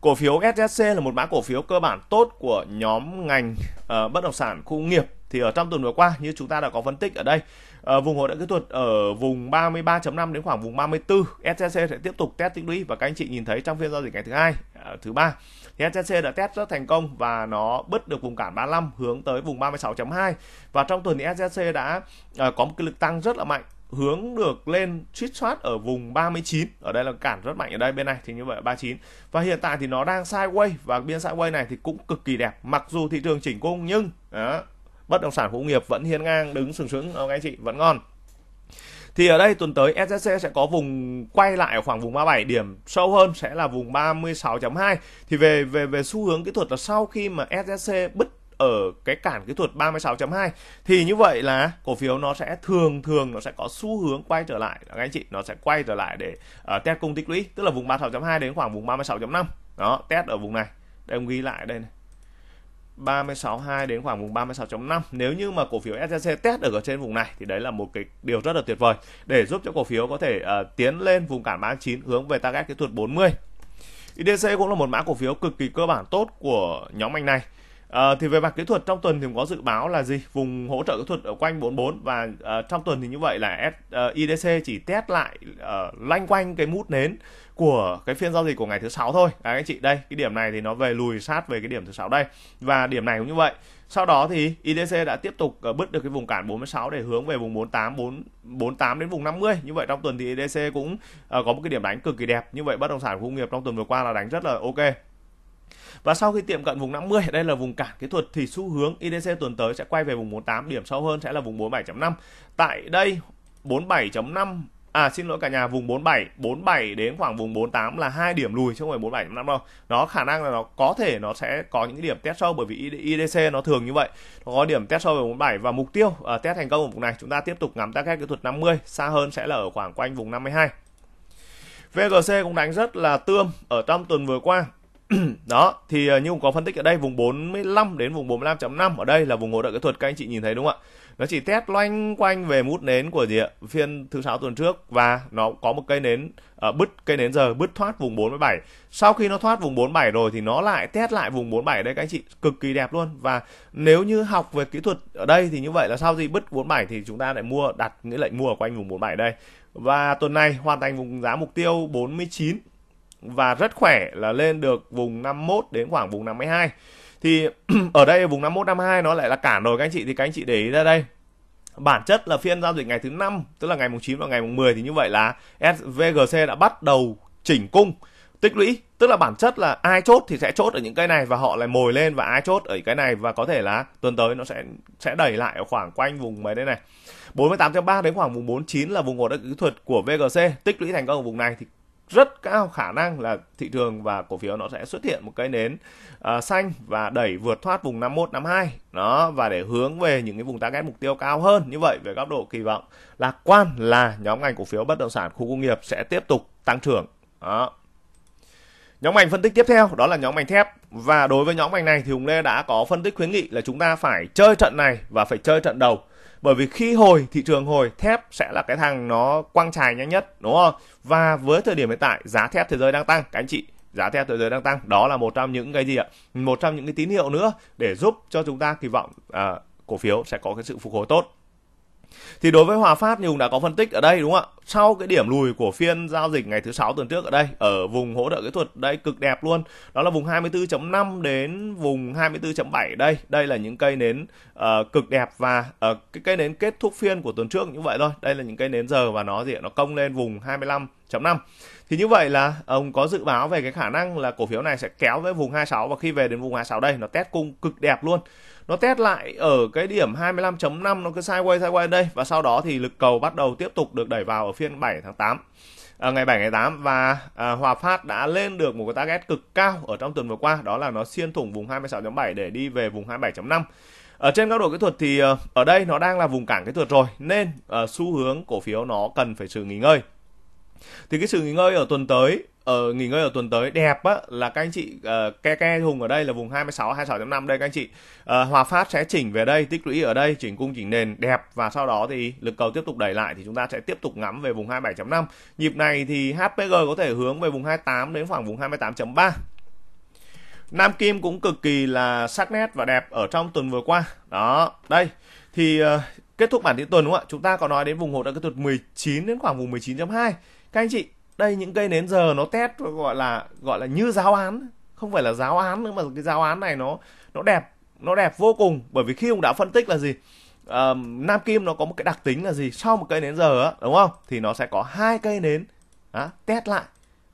Cổ phiếu SSC là một mã cổ phiếu cơ bản tốt của nhóm ngành uh, bất động sản khu công nghiệp thì ở trong tuần vừa qua như chúng ta đã có phân tích ở đây Ờ, vùng hỗ trợ kỹ thuật ở vùng 33.5 đến khoảng vùng 34, SCC sẽ tiếp tục test tích lũy và các anh chị nhìn thấy trong phiên giao dịch ngày thứ hai, à, thứ ba thì SCC đã test rất thành công và nó bứt được vùng cản 35 hướng tới vùng 36.2 và trong tuần thì SCC đã à, có một cái lực tăng rất là mạnh hướng được lên suýt soát ở vùng 39 ở đây là cản rất mạnh ở đây bên này thì như vậy 39 và hiện tại thì nó đang sideways và biên sideways này thì cũng cực kỳ đẹp mặc dù thị trường chỉnh cung nhưng đó, bất động sản khu công nghiệp vẫn hiên ngang đứng sừng sững ok anh chị vẫn ngon thì ở đây tuần tới SSC sẽ có vùng quay lại ở khoảng vùng 37 điểm sâu hơn sẽ là vùng 36.2 thì về về về xu hướng kỹ thuật là sau khi mà SSC bứt ở cái cản kỹ thuật 36.2 thì như vậy là cổ phiếu nó sẽ thường thường nó sẽ có xu hướng quay trở lại các anh chị nó sẽ quay trở lại để uh, test cung tích lũy tức là vùng 36.2 đến khoảng vùng 36.5 đó test ở vùng này đây ông ghi lại đây này 36.2 đến khoảng vùng 36.5 nếu như mà cổ phiếu SJC test được ở trên vùng này thì đấy là một cái điều rất là tuyệt vời để giúp cho cổ phiếu có thể uh, tiến lên vùng cản 39 hướng về target kỹ thuật 40 IDC e cũng là một mã cổ phiếu cực kỳ cơ bản tốt của nhóm ngành này À, thì về mặt kỹ thuật trong tuần thì có dự báo là gì vùng hỗ trợ kỹ thuật ở quanh 44 và uh, trong tuần thì như vậy là S, uh, IDC e chỉ test lại uh, lanh quanh cái mút nến của cái phiên giao dịch của ngày thứ sáu thôi đấy anh chị đây cái điểm này thì nó về lùi sát về cái điểm thứ sáu đây và điểm này cũng như vậy sau đó thì IDC đã tiếp tục ờ, bứt được cái vùng cản 46 để hướng về vùng 48 4, 48 đến vùng 50 như vậy trong tuần thì IDC cũng ờ, có một cái điểm đánh cực kỳ đẹp như vậy bất động sản công nghiệp trong tuần vừa qua là đánh rất là ok và sau khi tiệm cận vùng 50, đây là vùng cản kỹ thuật thì xu hướng IDC tuần tới sẽ quay về vùng 48, điểm sâu hơn sẽ là vùng 47.5. Tại đây 47.5 à xin lỗi cả nhà vùng 47 47 đến khoảng vùng 48 là hai điểm lùi chứ không phải 47 năm đâu nó khả năng là nó có thể nó sẽ có những điểm test sâu bởi vì IDC nó thường như vậy nó có điểm test sâu về 47 và mục tiêu uh, test thành công ở vùng này chúng ta tiếp tục ngắm target kỹ thuật 50 xa hơn sẽ là ở khoảng quanh vùng 52 VGC cũng đánh rất là tươm ở trong tuần vừa qua đó thì ờ, như cũng có phân tích ở đây vùng 45 đến vùng 45.5 ở đây là vùng hỗ trợ kỹ thuật các anh chị nhìn thấy đúng không ạ nó chỉ test loanh quanh về mút nến của gì ạ phiên thứ sáu tuần trước và nó có một cây nến ở ờ, uh, bứt cây nến giờ bứt thoát vùng 47 sau khi nó thoát vùng 47 rồi thì nó lại test lại vùng 47 đấy các anh chị cực kỳ đẹp luôn và nếu như học về kỹ thuật ở đây thì như vậy là sau gì bứt 47 thì chúng ta lại mua đặt những lệnh mua ở quanh vùng 47 đây và tuần này hoàn thành vùng giá mục tiêu 49 và rất khỏe là lên được vùng 51 đến khoảng vùng 52 thì ở đây vùng 51 52 nó lại là cản rồi các anh chị thì các anh chị để ý ra đây bản chất là phiên giao dịch ngày thứ năm tức là ngày mùng 9 và ngày mùng 10 thì như vậy là SVGC đã bắt đầu chỉnh cung tích lũy tức là bản chất là ai chốt thì sẽ chốt ở những cái này và họ lại mồi lên và ai chốt ở cái này và có thể là tuần tới nó sẽ sẽ đẩy lại ở khoảng quanh vùng mấy đây này 48.3 đến khoảng vùng 49 là vùng ổn định kỹ thuật của VGC tích lũy thành công ở vùng này thì rất cao khả năng là thị trường và cổ phiếu nó sẽ xuất hiện một cái nến uh, xanh và đẩy vượt thoát vùng 51 52 nó và để hướng về những cái vùng target mục tiêu cao hơn như vậy về góc độ kỳ vọng lạc quan là nhóm ngành cổ phiếu bất động sản khu công nghiệp sẽ tiếp tục tăng trưởng đó nhóm ngành phân tích tiếp theo đó là nhóm ngành thép và đối với nhóm ngành này thì hùng lê đã có phân tích khuyến nghị là chúng ta phải chơi trận này và phải chơi trận đầu bởi vì khi hồi thị trường hồi thép sẽ là cái thằng nó quăng trài nhanh nhất đúng không và với thời điểm hiện tại giá thép thế giới đang tăng các anh chị giá thép thế giới đang tăng đó là một trong những cái gì ạ một trong những cái tín hiệu nữa để giúp cho chúng ta kỳ vọng à, cổ phiếu sẽ có cái sự phục hồi tốt thì đối với Hòa Phát thì Hùng đã có phân tích ở đây đúng không ạ? Sau cái điểm lùi của phiên giao dịch ngày thứ sáu tuần trước ở đây ở vùng hỗ trợ kỹ thuật đây cực đẹp luôn. Đó là vùng 24.5 đến vùng 24.7 đây. Đây là những cây nến uh, cực đẹp và uh, cái cây nến kết thúc phiên của tuần trước như vậy thôi. Đây là những cây nến giờ và nó gì Nó công lên vùng 25.5 thì như vậy là ông có dự báo về cái khả năng là cổ phiếu này sẽ kéo với vùng 26 và khi về đến vùng 26 đây nó test cung cực đẹp luôn nó test lại ở cái điểm 25.5 nó cứ sideways sideways đây và sau đó thì lực cầu bắt đầu tiếp tục được đẩy vào ở phiên 7 tháng 8 à, ngày 7 ngày 8 và à, Hòa Phát đã lên được một cái target cực cao ở trong tuần vừa qua đó là nó xuyên thủng vùng 26.7 để đi về vùng 27.5 ở trên góc độ kỹ thuật thì ờ, ở đây nó đang là vùng cản kỹ thuật rồi nên ờ, xu hướng cổ phiếu nó cần phải sự nghỉ ngơi thì cái sự nghỉ ngơi ở tuần tới ở ờ, nghỉ ngơi ở tuần tới đẹp á là các anh chị uh, ke ke hùng ở đây là vùng 26 26.5 đây các anh chị uh, Hòa Phát sẽ chỉnh về đây tích lũy ở đây chỉnh cung chỉnh nền đẹp và sau đó thì lực cầu tiếp tục đẩy lại thì chúng ta sẽ tiếp tục ngắm về vùng 27.5 nhịp này thì HPG có thể hướng về vùng 28 đến khoảng vùng 28.3 Nam Kim cũng cực kỳ là sắc nét và đẹp ở trong tuần vừa qua đó đây thì uh, kết thúc bản tin tuần đúng không ạ chúng ta có nói đến vùng hỗ trợ kỹ thuật 19 đến khoảng vùng 19.2 các anh chị đây những cây nến giờ nó test gọi là gọi là như giáo án không phải là giáo án nữa mà cái giáo án này nó nó đẹp nó đẹp vô cùng bởi vì khi ông đã phân tích là gì à, nam kim nó có một cái đặc tính là gì sau một cây nến giờ á đúng không thì nó sẽ có hai cây nến á test lại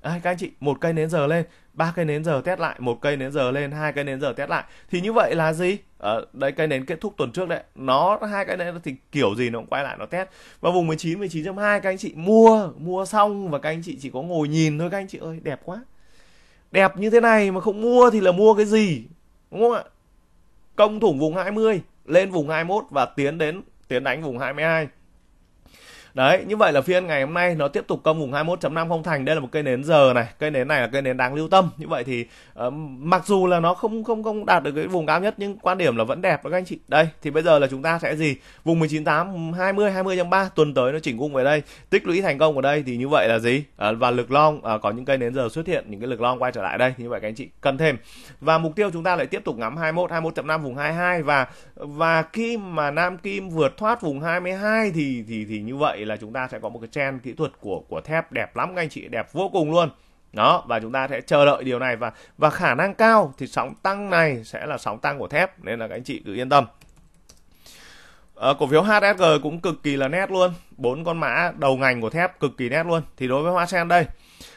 à, các anh chị một cây nến giờ lên ba cây nến giờ test lại một cây nến giờ lên hai cây nến giờ test lại thì như vậy là gì ở ờ, đây cây nến kết thúc tuần trước đấy nó hai cái nến thì kiểu gì nó cũng quay lại nó test và vùng 19 19 hai các anh chị mua mua xong và các anh chị chỉ có ngồi nhìn thôi các anh chị ơi đẹp quá đẹp như thế này mà không mua thì là mua cái gì đúng không ạ công thủng vùng 20 lên vùng 21 và tiến đến tiến đánh vùng 22 Đấy, như vậy là phiên ngày hôm nay nó tiếp tục công vùng 21.5 không thành. Đây là một cây nến giờ này, cây nến này là cây nến đáng lưu tâm. Như vậy thì uh, mặc dù là nó không không không đạt được cái vùng cao nhất nhưng quan điểm là vẫn đẹp các anh chị. Đây, thì bây giờ là chúng ta sẽ gì? Vùng 19.8 20 20.3 tuần tới nó chỉnh cung về đây, tích lũy thành công ở đây thì như vậy là gì? Uh, và lực long uh, có những cây nến giờ xuất hiện, những cái lực long quay trở lại đây. Như vậy các anh chị cần thêm. Và mục tiêu chúng ta lại tiếp tục ngắm 21 21.5 vùng 22 và và khi mà Nam Kim vượt thoát vùng 22 thì thì thì như vậy là chúng ta sẽ có một cái trend kỹ thuật của của thép đẹp lắm các anh chị đẹp vô cùng luôn đó và chúng ta sẽ chờ đợi điều này và và khả năng cao thì sóng tăng này sẽ là sóng tăng của thép nên là các anh chị cứ yên tâm à, cổ phiếu HSG cũng cực kỳ là nét luôn bốn con mã đầu ngành của thép cực kỳ nét luôn thì đối với hoa sen đây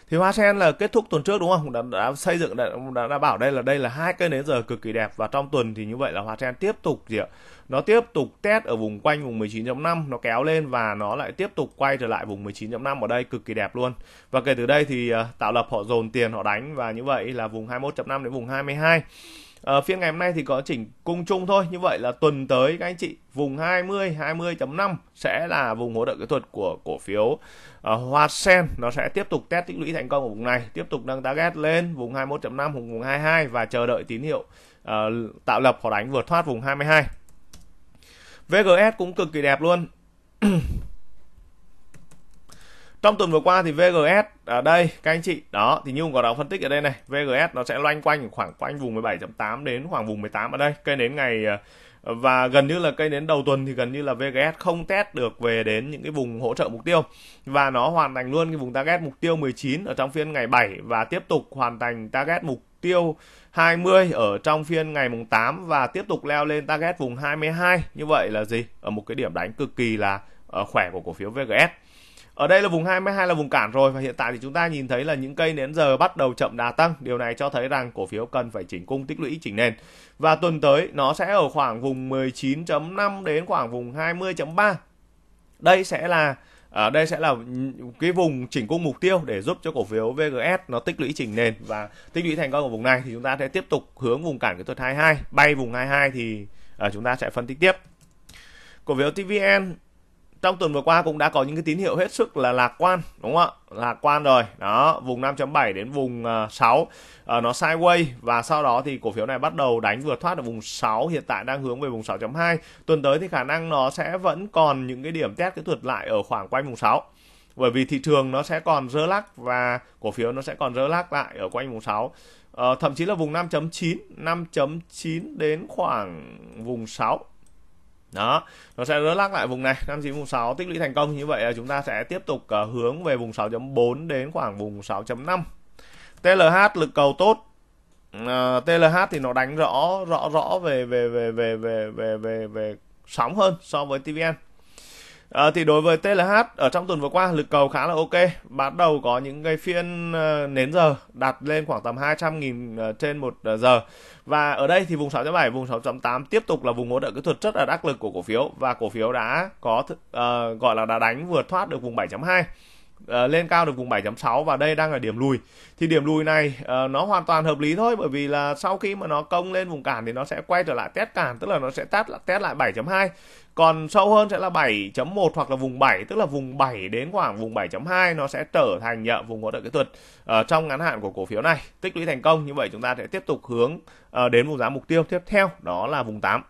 thì hoa sen là kết thúc tuần trước đúng không đã, đã xây dựng đã, đã, đã bảo đây là đây là hai cây nến giờ cực kỳ đẹp và trong tuần thì như vậy là hoa sen tiếp tục gì ạ nó tiếp tục test ở vùng quanh vùng 19.5 nó kéo lên và nó lại tiếp tục quay trở lại vùng 19.5 ở đây cực kỳ đẹp luôn và kể từ đây thì à, tạo lập họ dồn tiền họ đánh và như vậy là vùng 21.5 đến vùng 22 À, phiên ngày hôm nay thì có chỉnh cung chung thôi. Như vậy là tuần tới các anh chị vùng 20 20.5 sẽ là vùng hỗ trợ kỹ thuật của cổ phiếu à, Hoa Sen nó sẽ tiếp tục test tích lũy thành công ở vùng này, tiếp tục nâng target lên vùng 21.5 vùng vùng 22 và chờ đợi tín hiệu uh, tạo lập hoặc đánh vượt thoát vùng 22. VGS cũng cực kỳ đẹp luôn. trong tuần vừa qua thì VGS ở à, đây các anh chị đó thì như ông có đã phân tích ở đây này VGS nó sẽ loanh quanh khoảng quanh vùng 17.8 đến khoảng vùng 18 ở đây cây đến ngày à, và gần như là cây đến đầu tuần thì gần như là VGS không test được về đến những cái vùng hỗ trợ mục tiêu và nó hoàn thành luôn cái vùng target mục tiêu 19 ở trong phiên ngày 7 và tiếp tục hoàn thành target mục tiêu 20 ở trong phiên ngày mùng 8 và tiếp tục leo lên target vùng 22 như vậy là gì ở một cái điểm đánh cực kỳ là ờ, khỏe của cổ phiếu VGS ở đây là vùng 22 là vùng cản rồi và hiện tại thì chúng ta nhìn thấy là những cây nến giờ bắt đầu chậm đà tăng. Điều này cho thấy rằng cổ phiếu cần phải chỉnh cung tích lũy chỉnh nền. Và tuần tới nó sẽ ở khoảng vùng 19.5 đến khoảng vùng 20.3. Đây sẽ là ở à, đây sẽ là cái vùng chỉnh cung mục tiêu để giúp cho cổ phiếu VGS nó tích lũy chỉnh nền và tích lũy thành công ở vùng này thì chúng ta sẽ tiếp tục hướng vùng cản kỹ thuật 22 bay vùng 22 thì à, chúng ta sẽ phân tích tiếp cổ phiếu TVN trong tuần vừa qua cũng đã có những cái tín hiệu hết sức là lạc quan đúng không ạ lạc quan rồi đó vùng 5.7 đến vùng 6 à, uh, ờ, nó sideways và sau đó thì cổ phiếu này bắt đầu đánh vượt thoát ở vùng 6 hiện tại đang hướng về vùng 6.2 tuần tới thì khả năng nó sẽ vẫn còn những cái điểm test kỹ thuật lại ở khoảng quanh vùng 6 bởi vì thị trường nó sẽ còn rơ lắc và cổ phiếu nó sẽ còn rơ lắc lại ở quanh vùng 6 uh, ờ, thậm chí là vùng 5.9 5.9 đến khoảng vùng 6 đó nó sẽ rớt lắc lại vùng này năm chín vùng sáu tích lũy thành công như vậy là chúng ta sẽ tiếp tục ờ, hướng về vùng 6.4 đến khoảng vùng 6.5 TLH lực cầu tốt uh, ờ, TLH thì nó đánh rõ rõ rõ về về về về về về về, về sóng hơn so với TVN À, thì đối với TLH ở trong tuần vừa qua lực cầu khá là ok bắt đầu có những cái phiên ờ, nến giờ đặt lên khoảng tầm 200.000 ờ, trên một giờ và ở đây thì vùng 6.7 vùng 6.8 tiếp tục là vùng hỗ trợ kỹ thuật rất là đắc lực của cổ phiếu và cổ phiếu đã có uh, gọi là đã đánh vượt thoát được vùng 7.2 Ờ, lên cao được vùng 7.6 và đây đang là điểm lùi thì điểm lùi này uh, nó hoàn toàn hợp lý thôi bởi vì là sau khi mà nó công lên vùng cản thì nó sẽ quay trở lại test cản tức là nó sẽ test test lại 7.2 còn sâu hơn sẽ là 7.1 hoặc là vùng 7 tức là vùng 7 đến khoảng vùng 7.2 nó sẽ trở thành nhận vùng hỗ trợ kỹ thuật uh, trong ngắn hạn của cổ phiếu này tích lũy thành công như vậy chúng ta sẽ tiếp tục hướng uh, đến vùng giá mục tiêu tiếp theo đó là vùng 8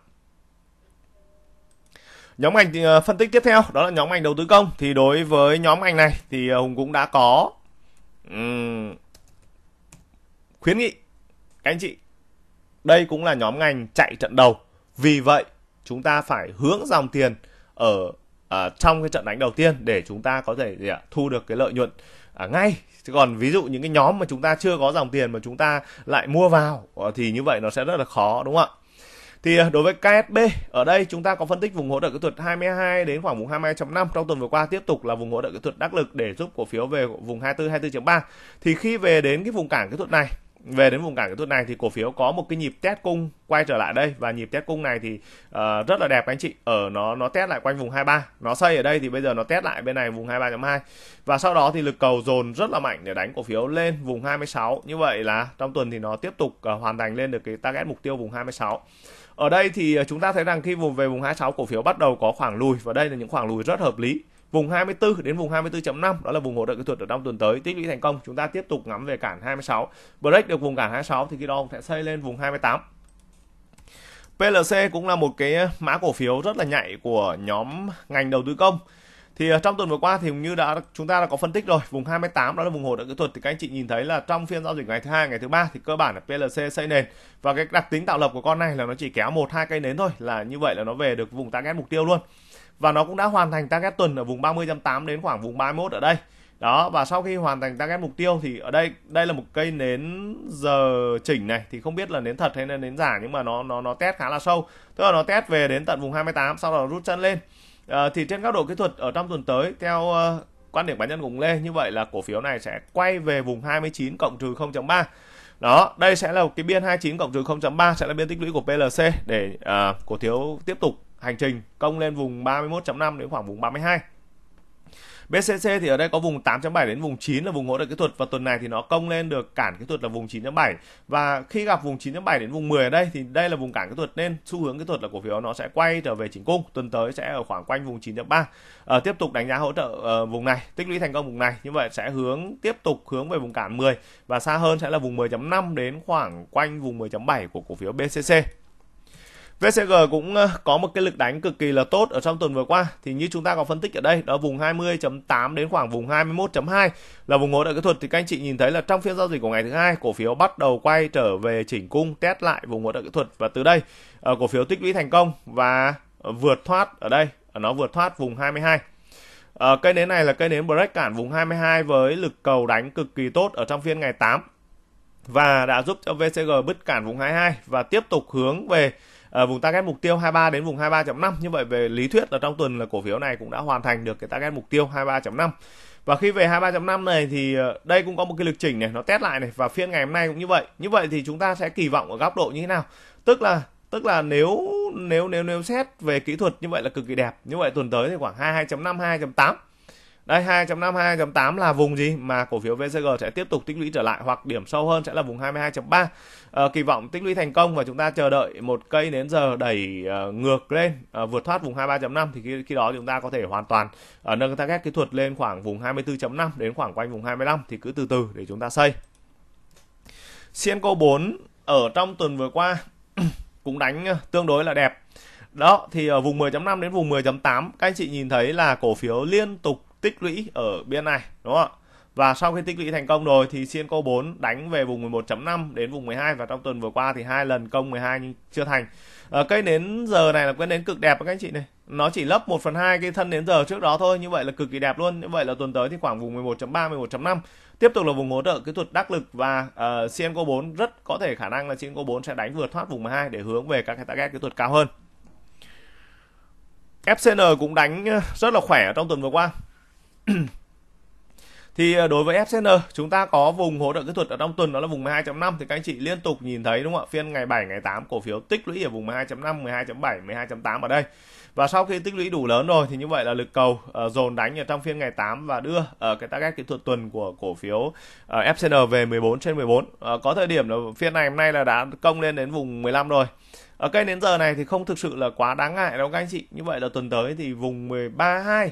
Nhóm ngành ờ, phân tích tiếp theo đó là nhóm ngành đầu tư công thì đối với nhóm ngành này thì ờ, Hùng cũng đã có um, khuyến nghị các anh chị. Đây cũng là nhóm ngành chạy trận đầu. Vì vậy chúng ta phải hướng dòng tiền ở à, trong cái trận đánh đầu tiên để chúng ta có thể gì ạ, thu được cái lợi nhuận à, ngay chứ còn ví dụ những cái nhóm mà chúng ta chưa có dòng tiền mà chúng ta lại mua vào ờ, thì như vậy nó sẽ rất là khó đúng không ạ thì đối với KSB ở đây chúng ta có phân tích vùng hỗ trợ kỹ thuật 22 đến khoảng vùng 22.5 trong tuần vừa qua tiếp tục là vùng hỗ trợ kỹ thuật đắc lực để giúp cổ phiếu về vùng 24 24.3 thì khi về đến cái vùng cản kỹ thuật này về đến vùng cản kỹ thuật này thì cổ phiếu có một cái nhịp test cung quay trở lại đây và nhịp test cung này thì uh, rất là đẹp anh chị ở nó nó test lại quanh vùng 23 nó xây ở đây thì bây giờ nó test lại bên này vùng 23.2 và sau đó thì lực cầu dồn rất là mạnh để đánh cổ phiếu lên vùng 26 như vậy là trong tuần thì nó tiếp tục uh, hoàn thành lên được cái target mục tiêu vùng 26 ở đây thì ờ, chúng ta thấy rằng khi vùng về vùng 26 cổ phiếu bắt đầu có khoảng lùi và đây là những khoảng lùi rất hợp lý vùng 24 đến vùng 24.5 đó là vùng hỗ trợ kỹ thuật ở trong tuần tới tích lũy thành công chúng ta tiếp tục ngắm về cản 26 break được vùng cản 26 thì khi đó sẽ xây lên vùng 28 PLC cũng là một cái ờ, mã cổ phiếu rất là nhạy của nhóm ngành đầu tư công thì ờ, trong tuần vừa qua thì như đã chúng ta đã có phân tích rồi vùng 28 đó là vùng hỗ trợ kỹ thuật thì các anh chị nhìn thấy là trong phiên giao dịch ngày thứ hai ngày thứ ba thì cơ bản là PLC xây nền và cái đặc tính tạo lập của con này là nó chỉ kéo một hai cây nến thôi là như vậy là nó về được vùng target mục tiêu luôn và nó cũng đã hoàn thành target tuần ở vùng 30.8 đến khoảng vùng 31 ở đây đó và sau khi hoàn thành target mục tiêu thì ở đây đây là một cây nến giờ chỉnh này thì không biết là nến thật hay là nến giả nhưng mà nó nó nó test khá là sâu tức là nó test về đến tận vùng 28 sau đó nó rút chân lên À, thì trên góc độ kỹ thuật ở trong tuần tới theo uh, quan điểm cá nhân của Lê như vậy là cổ phiếu này sẽ quay về vùng 29 cộng trừ 0.3. Đó, đây sẽ là cái biên 29 cộng trừ 0.3 sẽ là biên tích lũy của PLC để uh, cổ phiếu tiếp tục hành trình công lên vùng 31.5 đến khoảng vùng 32. BCC thì ở đây có vùng 8.7 đến vùng 9 là vùng hỗ trợ kỹ thuật và tuần này thì nó công lên được cản kỹ thuật là vùng 9.7 và khi gặp vùng 9.7 đến vùng 10 ở đây thì đây là vùng cản kỹ thuật nên xu hướng kỹ thuật là cổ phiếu nó sẽ quay trở về chỉnh cung tuần tới sẽ ở khoảng quanh vùng 9.3 à, ờ, tiếp tục đánh giá hỗ trợ à, vùng này tích lũy thành công vùng này như vậy sẽ hướng tiếp tục hướng về vùng cản 10 và xa hơn sẽ là vùng 10.5 đến khoảng quanh vùng 10.7 của cổ phiếu BCC VCG cũng ờ, có một cái lực đánh cực kỳ là tốt ở trong tuần vừa qua thì như chúng ta có phân tích ở đây đó vùng 20.8 đến khoảng vùng 21.2 là vùng hỗ trợ kỹ thuật thì các anh chị nhìn thấy là trong phiên giao dịch của ngày thứ hai cổ phiếu bắt đầu quay trở về chỉnh cung test lại vùng hỗ trợ kỹ thuật và từ đây ờ, cổ phiếu tích lũy thành công và vượt thoát ở đây ờ, nó vượt thoát vùng 22 à, cây nến này là cây nến break cản vùng 22 với lực cầu đánh cực kỳ tốt ở trong phiên ngày 8 và đã giúp cho VCG bứt cản vùng 22 và tiếp tục hướng về à, vùng target mục tiêu 23 đến vùng 23.5 như vậy về lý thuyết là trong tuần là cổ phiếu này cũng đã hoàn thành được cái target mục tiêu 23.5 và khi về 23.5 này thì ờ, đây cũng có một cái lực chỉnh này nó test lại này và phiên ngày hôm nay cũng như vậy như vậy thì chúng ta sẽ kỳ vọng ở góc độ như thế nào tức là tức là nếu nếu nếu nếu xét về kỹ thuật như vậy là cực kỳ đẹp như vậy tuần tới thì khoảng 22.5 2.8 đây 2.52.8 là vùng gì mà cổ phiếu VCG sẽ tiếp tục tích lũy trở lại hoặc điểm sâu hơn sẽ là vùng 22.3 à, ờ, kỳ vọng tích lũy thành công và chúng ta chờ đợi một cây đến giờ đẩy uh, ngược lên uh, vượt thoát vùng 23.5 thì khi, khi đó chúng ta có thể hoàn toàn uh, nâng target kỹ thuật lên khoảng vùng 24.5 đến khoảng quanh vùng 25 thì cứ từ từ để chúng ta xây Sienco 4 ở trong tuần vừa qua cũng đánh tương đối là đẹp đó thì ở vùng 10.5 đến vùng 10.8 các anh chị nhìn thấy là cổ phiếu liên tục tích lũy ở biên này đúng không ạ và sau khi tích lũy thành công rồi thì Sienco 4 đánh về vùng 11.5 đến vùng 12 và trong tuần vừa qua thì hai lần công 12 nhưng chưa thành. À, ờ, cây nến giờ này là cây nến cực đẹp các anh chị này. Nó chỉ lấp 1 phần 2 cái thân nến giờ trước đó thôi như vậy là cực kỳ đẹp luôn. Như vậy là tuần tới thì khoảng vùng 11.3 11.5 tiếp tục là vùng hỗ trợ kỹ thuật đắc lực và uh, Sienco 4 rất có thể khả năng là Sienco 4 sẽ đánh vượt thoát vùng 12 để hướng về các cái target kỹ thuật cao hơn. FCN cũng đánh ờ, rất là khỏe trong tuần vừa qua. thì à, đối với FCN chúng ta có vùng hỗ trợ kỹ thuật ở trong tuần đó là vùng 12.5 thì các anh chị liên tục nhìn thấy đúng không ạ phiên ngày 7 ngày 8 cổ phiếu tích lũy ở vùng 12.5 12.7 12.8 ở đây và sau khi tích lũy đủ lớn rồi thì như vậy là lực cầu uh, dồn đánh ở trong phiên ngày 8 và đưa uh, cái target kỹ thuật tuần của cổ phiếu uh, FCN về 14 trên 14 uh, có thời điểm là phiên này hôm nay là đã công lên đến vùng 15 rồi ở cây đến giờ này thì không thực sự là quá đáng ngại đâu các anh chị như vậy là tuần tới thì vùng 132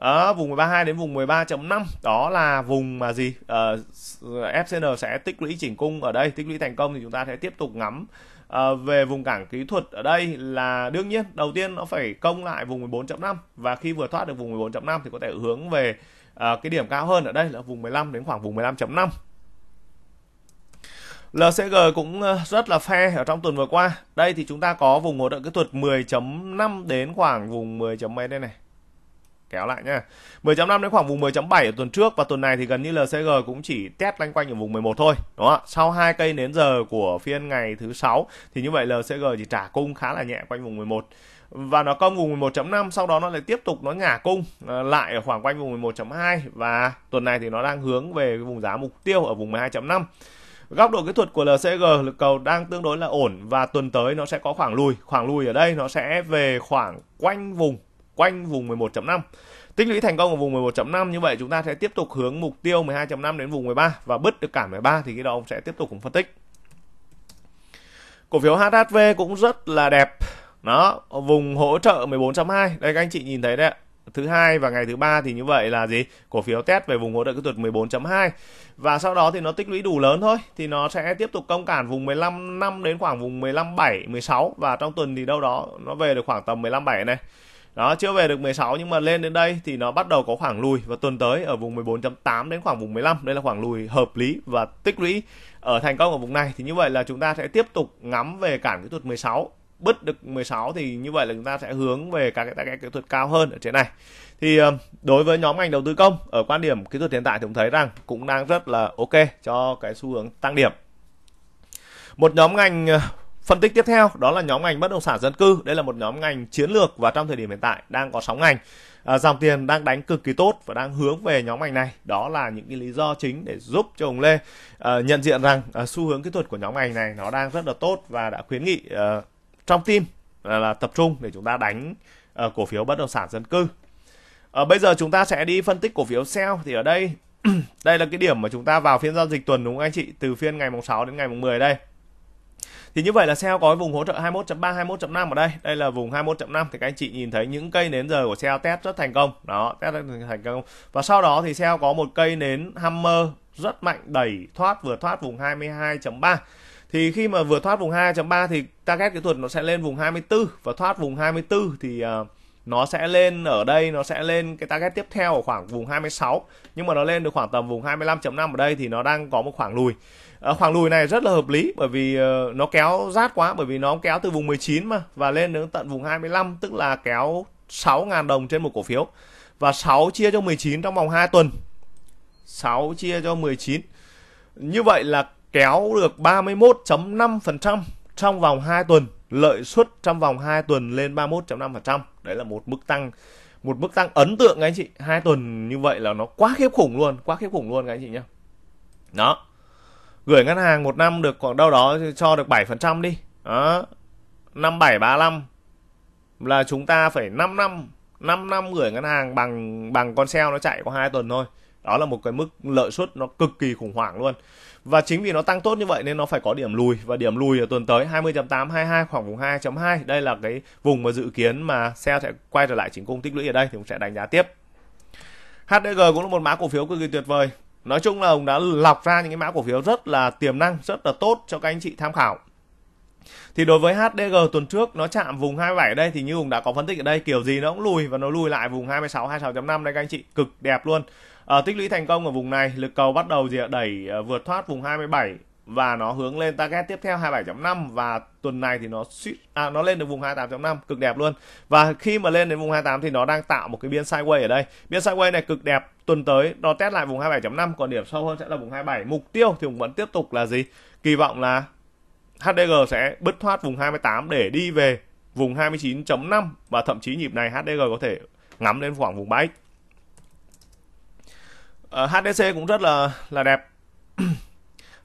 đó, ờ, vùng 13.2 đến vùng 13.5 đó là vùng mà gì uh, ờ, FCN sẽ tích lũy chỉnh cung ở đây tích lũy thành công thì chúng ta sẽ tiếp tục ngắm uh, về vùng cản kỹ thuật ở đây là đương nhiên đầu tiên nó phải công lại vùng 14.5 và khi vừa thoát được vùng 14.5 thì có thể hướng về uh, cái điểm cao hơn ở đây là vùng 15 đến khoảng vùng 15.5 LCG cũng rất là phe ở trong tuần vừa qua. Đây thì chúng ta có vùng hỗ trợ kỹ thuật 10.5 đến khoảng vùng 10. mấy đây này kéo lại nhá 10.5 đến khoảng vùng 10.7 ở tuần trước và tuần này thì gần như LCG cũng chỉ test lanh quanh ở vùng 11 thôi đúng không ạ sau hai cây nến giờ của phiên ngày thứ sáu thì như vậy LCG chỉ trả cung khá là nhẹ quanh vùng 11 và nó cong vùng 11.5 sau đó nó lại tiếp tục nó ngả cung ờ, lại ở khoảng quanh vùng 11.2 và tuần này thì nó đang hướng về vùng giá mục tiêu ở vùng 12.5 góc độ kỹ thuật của LCG lực cầu đang tương đối là ổn và tuần tới nó sẽ có khoảng lùi khoảng lùi ở đây nó sẽ về khoảng quanh vùng quanh vùng 11.5. Tích lũy thành công ở vùng 11.5 như vậy chúng ta sẽ tiếp tục hướng mục tiêu 12.5 đến vùng 13 và bứt được cản 13 thì cái đó ông sẽ tiếp tục cùng phân tích. Cổ phiếu HHV cũng rất là đẹp. Nó vùng hỗ trợ 14.2. Đây các anh chị nhìn thấy đấy ạ thứ hai và ngày thứ ba thì như vậy là gì cổ phiếu test về vùng hỗ trợ kỹ thuật 14.2 và sau đó thì nó tích lũy đủ lớn thôi thì nó sẽ tiếp tục công cản vùng 15 năm đến khoảng vùng 15 7 16 và trong tuần thì đâu đó nó về được khoảng tầm 15 7 này đó chưa về được 16 nhưng mà lên đến đây thì nó bắt đầu có khoảng lùi và tuần tới ở vùng 14.8 đến khoảng vùng 15 đây là khoảng lùi hợp lý và tích lũy ở thành công ở vùng này thì như vậy là chúng ta sẽ tiếp tục ngắm về cản kỹ thuật 16 bứt được 16 thì như vậy là chúng ta sẽ hướng về các cái, cái kỹ thuật cao hơn ở trên này thì ờ, đối với nhóm ngành đầu tư công ở quan điểm kỹ thuật hiện tại thì cũng thấy rằng cũng đang rất là ok cho cái xu hướng tăng điểm một nhóm ngành ờ, Phân tích tiếp theo đó là nhóm ngành bất động sản dân cư. Đây là một nhóm ngành chiến lược và trong thời điểm hiện tại đang có sóng ngành. À, dòng tiền đang đánh cực kỳ tốt và đang hướng về nhóm ngành này. Đó là những cái lý do chính để giúp cho ông Lê à, nhận diện rằng à, xu hướng kỹ thuật của nhóm ngành này nó đang rất là tốt và đã khuyến nghị à, trong team là, là tập trung để chúng ta đánh à, cổ phiếu bất động sản dân cư. À, bây giờ chúng ta sẽ đi phân tích cổ phiếu sell thì ở đây đây là cái điểm mà chúng ta vào phiên giao dịch tuần đúng không anh chị? Từ phiên ngày mùng 6 đến ngày mùng 10 đây thì như vậy là xe có vùng hỗ trợ 21.3 21.5 ở đây đây là vùng 21.5 thì các anh chị nhìn thấy những cây nến giờ của xe test rất thành công đó test rất thành công và sau đó thì xe có một cây nến hammer rất mạnh đẩy thoát vừa thoát vùng 22.3 thì khi mà vừa thoát vùng 2.3 thì target kỹ thuật nó sẽ lên vùng 24 và thoát vùng 24 thì ờ, nó sẽ lên ở đây nó sẽ lên cái target tiếp theo ở khoảng vùng 26 nhưng mà nó lên được khoảng tầm vùng 25.5 ở đây thì nó đang có một khoảng lùi khoảng ờ, lùi này rất là hợp lý bởi vì ờ, nó kéo rát quá bởi vì nó kéo từ vùng 19 mà và lên đến tận vùng 25 tức là kéo 6.000 đồng trên một cổ phiếu và 6 chia cho 19 trong vòng 2 tuần 6 chia cho 19 như vậy là kéo được 31.5% trong vòng 2 tuần lợi suất trong vòng 2 tuần lên 31.5% đấy là một mức tăng một mức tăng ấn tượng các anh chị hai tuần như vậy là nó quá khiếp khủng luôn quá khiếp khủng luôn các anh chị nhá đó gửi ngân hàng một năm được khoảng đâu đó cho được 7% đi đó 5735 là chúng ta phải 5 năm 5 năm gửi ngân hàng bằng bằng con sale nó chạy có hai tuần thôi đó là một cái mức lợi suất nó cực kỳ khủng hoảng luôn và chính vì nó tăng tốt như vậy nên nó phải có điểm lùi và điểm lùi ở tuần tới 20.8 22 khoảng vùng 2.2 đây là cái vùng mà dự kiến mà xe sẽ quay trở lại chỉnh cung tích lũy ở đây thì cũng sẽ đánh giá tiếp HDG cũng là một mã cổ phiếu cực kỳ tuyệt vời nói chung là ông đã lọc ra những cái mã cổ phiếu rất là tiềm năng rất là tốt cho các anh chị tham khảo thì đối với HDG tuần trước nó chạm vùng 27 đây thì như Hùng đã có phân tích ở đây kiểu gì nó cũng lùi và nó lùi lại vùng 26 26.5 đây các anh chị cực đẹp luôn à, tích lũy thành công ở vùng này lực cầu bắt đầu gì ạ đẩy ờ, vượt thoát vùng 27 và nó hướng lên target tiếp theo 27.5 và tuần này thì nó à, nó lên được vùng 28.5 cực đẹp luôn và khi mà lên đến vùng 28 thì nó đang tạo một cái biên sideways ở đây biên sideways này cực đẹp tuần tới nó test lại vùng 27.5 còn điểm sâu hơn sẽ là vùng 27 mục tiêu thì cũng vẫn tiếp tục là gì kỳ vọng là HDG sẽ bứt thoát vùng 28 để đi về vùng 29.5 và thậm chí nhịp này HDG có thể ngắm lên khoảng vùng 7 uh, ờ, HDC cũng rất là là đẹp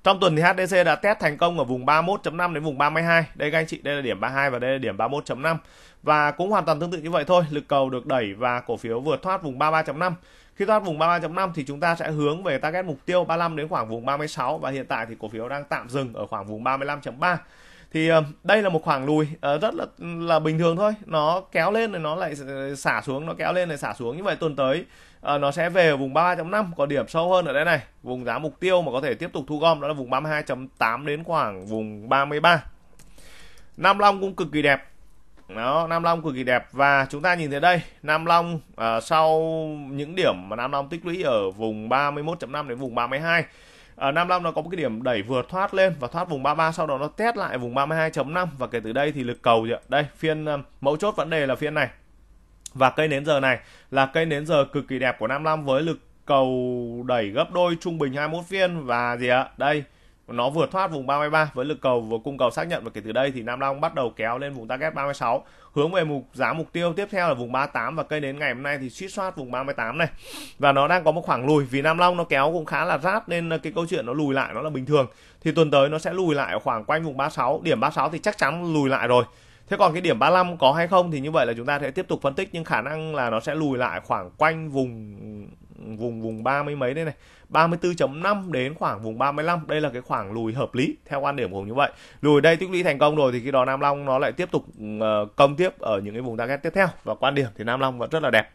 Trong tuần thì HDC đã test thành công ở vùng 31.5 đến vùng 32. Đây các anh chị, đây là điểm 32 và đây là điểm 31.5. Và cũng hoàn toàn tương tự như vậy thôi, lực cầu được đẩy và cổ phiếu vượt thoát vùng 33.5. Khi thoát vùng 33.5 thì chúng ta sẽ hướng về target mục tiêu 35 đến khoảng vùng 36 và hiện tại thì cổ phiếu đang tạm dừng ở khoảng vùng 35.3 thì ờ, đây là một khoảng lùi ờ, rất là là bình thường thôi nó kéo lên rồi nó lại xả xuống nó kéo lên rồi xả xuống như vậy tuần tới à, nó sẽ về ở vùng 33.5 có điểm sâu hơn ở đây này vùng giá mục tiêu mà có thể tiếp tục thu gom đó là vùng 32.8 đến khoảng vùng 33 Nam Long cũng cực kỳ đẹp đó Nam Long cực kỳ đẹp và chúng ta nhìn thấy đây Nam Long à, sau những điểm mà Nam Long tích lũy ở vùng 31.5 đến vùng 32 ở à, Nam Long nó có một cái điểm đẩy vượt thoát lên và thoát vùng 33 sau đó nó test lại vùng 32.5 và kể từ đây thì lực cầu vậy dạ, đây phiên ờ, mẫu chốt vấn đề là phiên này và cây nến giờ này là cây nến giờ cực kỳ đẹp của Nam Long với lực cầu đẩy gấp đôi trung bình 21 viên và gì ạ? Đây, nó vượt thoát vùng 33 với lực cầu vừa cung cầu xác nhận và kể từ đây thì Nam Long bắt đầu kéo lên vùng target 36 hướng về mục giá mục tiêu tiếp theo là vùng 38 và cây đến ngày hôm nay thì suýt soát vùng 38 này và nó đang có một khoảng lùi vì Nam Long nó kéo cũng khá là rát nên cái câu chuyện nó lùi lại nó là bình thường thì tuần tới nó sẽ lùi lại khoảng quanh vùng 36 điểm 36 thì chắc chắn lùi lại rồi Thế còn cái điểm 35 có hay không thì như vậy là chúng ta sẽ tiếp tục phân tích nhưng khả năng là nó sẽ lùi lại khoảng quanh vùng vùng vùng 30 mấy đây này 34.5 đến khoảng vùng 35 đây là cái khoảng lùi hợp lý theo quan điểm của Hùng như vậy lùi đây tích lũy thành công rồi thì khi đó Nam Long nó lại tiếp tục ờ, công tiếp ở những cái vùng target tiếp theo và quan điểm thì Nam Long vẫn rất là đẹp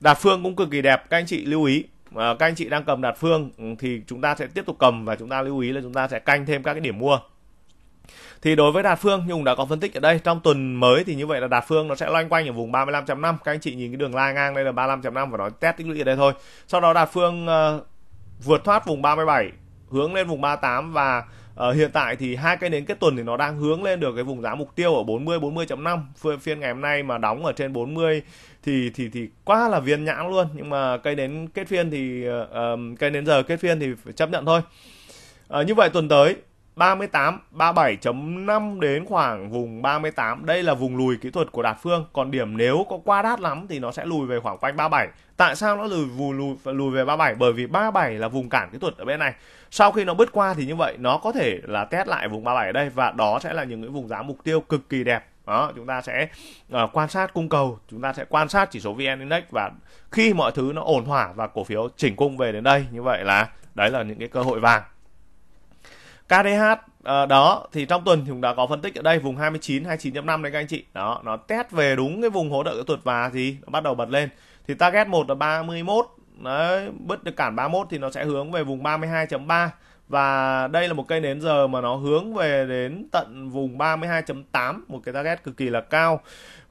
đạt phương cũng cực kỳ đẹp các anh chị lưu ý ờ, các anh chị đang cầm đạt phương thì chúng ta sẽ tiếp tục cầm và chúng ta lưu ý là chúng ta sẽ canh thêm các cái điểm mua thì đối với đạt phương nhung đã có phân tích ở đây trong tuần mới thì như vậy là đạt phương nó sẽ loanh quanh ở vùng 35.5 các anh chị nhìn cái đường line ngang đây là 35.5 và nó test tích lũy ở đây thôi sau đó đạt phương uh, vượt thoát vùng 37 hướng lên vùng 38 và uh, hiện tại thì hai cây nến kết tuần thì nó đang hướng lên được cái vùng giá mục tiêu ở 40 40.5 phiên ngày hôm nay mà đóng ở trên 40 thì thì thì quá là viên nhãn luôn nhưng mà cây đến kết phiên thì uh, cây đến giờ kết phiên thì phải chấp nhận thôi uh, như vậy tuần tới 38, 37.5 đến khoảng vùng 38. Đây là vùng lùi kỹ thuật của Đạt Phương. Còn điểm nếu có qua đát lắm thì nó sẽ lùi về khoảng quanh 37. Tại sao nó lùi, lùi, lùi, lùi về 37? Bởi vì 37 là vùng cản kỹ thuật ở bên này. Sau khi nó bứt qua thì như vậy nó có thể là test lại vùng 37 ở đây và đó sẽ là những cái vùng giá mục tiêu cực kỳ đẹp. Đó, chúng ta sẽ uh, quan sát cung cầu, chúng ta sẽ quan sát chỉ số VN Index và khi mọi thứ nó ổn thỏa và cổ phiếu chỉnh cung về đến đây như vậy là đấy là những cái cơ hội vàng. KDH à, ờ, đó thì trong tuần thì cũng đã có phân tích ở đây vùng 29 29.5 đấy các anh chị đó nó test về đúng cái vùng hỗ trợ tuột và thì nó bắt đầu bật lên thì target 1 là 31 đấy bứt được cản 31 thì nó sẽ hướng về vùng 32.3 và đây là một cây nến giờ mà nó hướng về đến tận vùng 32.8 một cái target cực kỳ là cao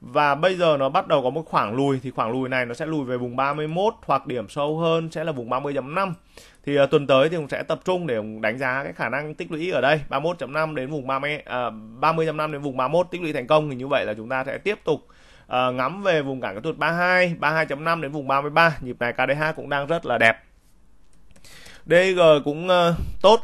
và bây giờ nó bắt đầu có một khoảng lùi thì khoảng lùi này nó sẽ lùi về vùng 31 hoặc điểm sâu hơn sẽ là vùng 30.5 thì uh, tuần tới thì ông sẽ tập trung để ông đánh giá cái khả năng tích lũy ở đây 31.5 đến vùng 30 uh, 30.5 đến vùng 31 tích lũy thành công thì như vậy là chúng ta sẽ tiếp tục uh, ngắm về vùng cản kỹ thuật 32 32.5 đến vùng 33 nhịp này kd KDH cũng đang rất là đẹp DG cũng uh, tốt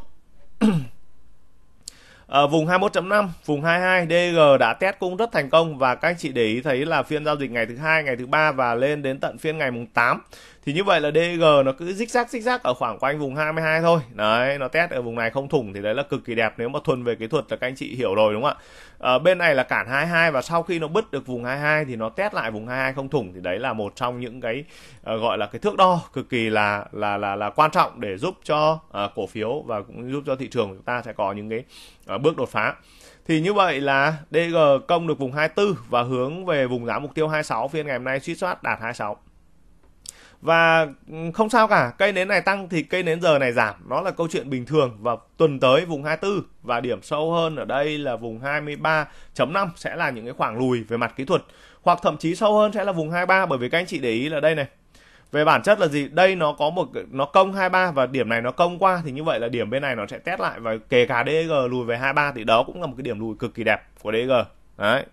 ở vùng 21.5, vùng 22 DG đã test cũng rất thành công và các anh chị để ý thấy là phiên giao dịch ngày thứ hai, ngày thứ ba và lên đến tận phiên ngày mùng 8 thì như vậy là DG nó cứ rích rác rích rác ở khoảng quanh vùng 22 thôi đấy nó test ở vùng này không thủng thì đấy là cực kỳ đẹp nếu mà thuần về kỹ thuật là các anh chị hiểu rồi đúng không ạ à, bên này là cản 22 và sau khi nó bứt được vùng 22 thì nó test lại vùng 22 không thủng thì đấy là một trong những cái uh, gọi là cái thước đo cực kỳ là là là là quan trọng để giúp cho uh, cổ phiếu và cũng giúp cho thị trường chúng ta sẽ có những cái uh, bước đột phá thì như vậy là DG công được vùng 24 và hướng về vùng giá mục tiêu 26 phiên ngày hôm nay suy soát đạt 26 và ừ, không sao cả cây nến này tăng thì cây nến giờ này giảm nó là câu chuyện bình thường và tuần tới vùng 24 và điểm sâu hơn ở đây là vùng 23.5 sẽ là những cái khoảng lùi về mặt kỹ thuật hoặc thậm chí sâu hơn sẽ là vùng 23 bởi vì các anh chị để ý là đây này về bản chất là gì đây nó có một nó công 23 và điểm này nó công qua thì như vậy là điểm bên này nó sẽ test lại và kể cả DG lùi về 23 thì đó cũng là một cái điểm lùi cực kỳ đẹp của DG đấy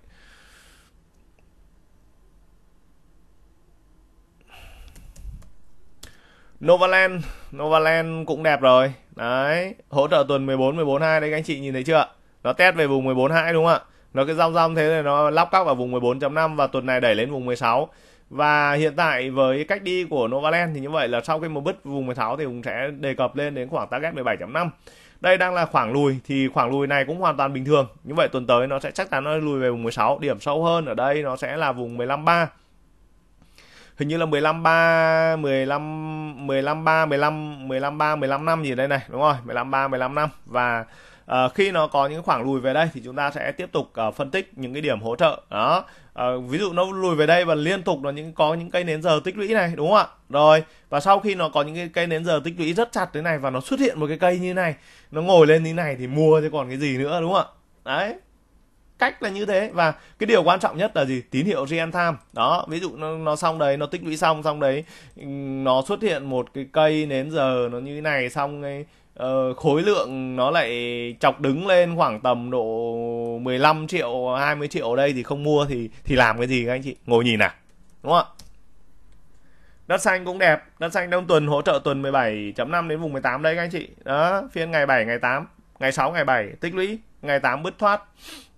Novaland Novaland cũng đẹp rồi đấy hỗ trợ tuần 14 14 2 đấy các anh chị nhìn thấy chưa nó test về vùng 14 2 đúng không ạ nó cái rong rong thế này nó lóc cóc vào vùng 14.5 và tuần này đẩy lên vùng 16 và hiện tại với cách đi của Novaland thì như vậy là sau khi một bứt vùng 16 thì cũng sẽ đề cập lên đến khoảng target 17.5 đây đang là khoảng lùi thì khoảng lùi này cũng hoàn toàn bình thường như vậy tuần tới nó sẽ chắc chắn nó lùi về vùng 16 điểm sâu hơn ở đây nó sẽ là vùng 15.3 hình như là 15 3 15 15 3 15 15 3 15 năm gì đây này đúng rồi 15 3 15 năm và uh, khi nó có những khoảng lùi về đây thì chúng ta sẽ tiếp tục uh, phân tích những cái điểm hỗ trợ đó uh, ví dụ nó lùi về đây và liên tục nó những có những cây nến giờ tích lũy này đúng không ạ rồi và sau khi nó có những cái cây nến giờ tích lũy rất chặt thế này và nó xuất hiện một cái cây như này nó ngồi lên như này thì mua chứ còn cái gì nữa đúng không ạ đấy cách là như thế và cái điều quan trọng nhất là gì tín hiệu real time đó ví dụ nó, nó xong đấy nó tích lũy xong xong đấy nó xuất hiện một cái cây nến giờ nó như thế này xong ấy, uh, khối lượng nó lại chọc đứng lên khoảng tầm độ 15 triệu 20 triệu ở đây thì không mua thì thì làm cái gì các anh chị ngồi nhìn à đúng không ạ đất xanh cũng đẹp đất xanh đông tuần hỗ trợ tuần 17.5 đến vùng 18 đấy các anh chị đó phiên ngày 7 ngày 8 ngày 6 ngày 7 tích lũy ngày 8 bứt thoát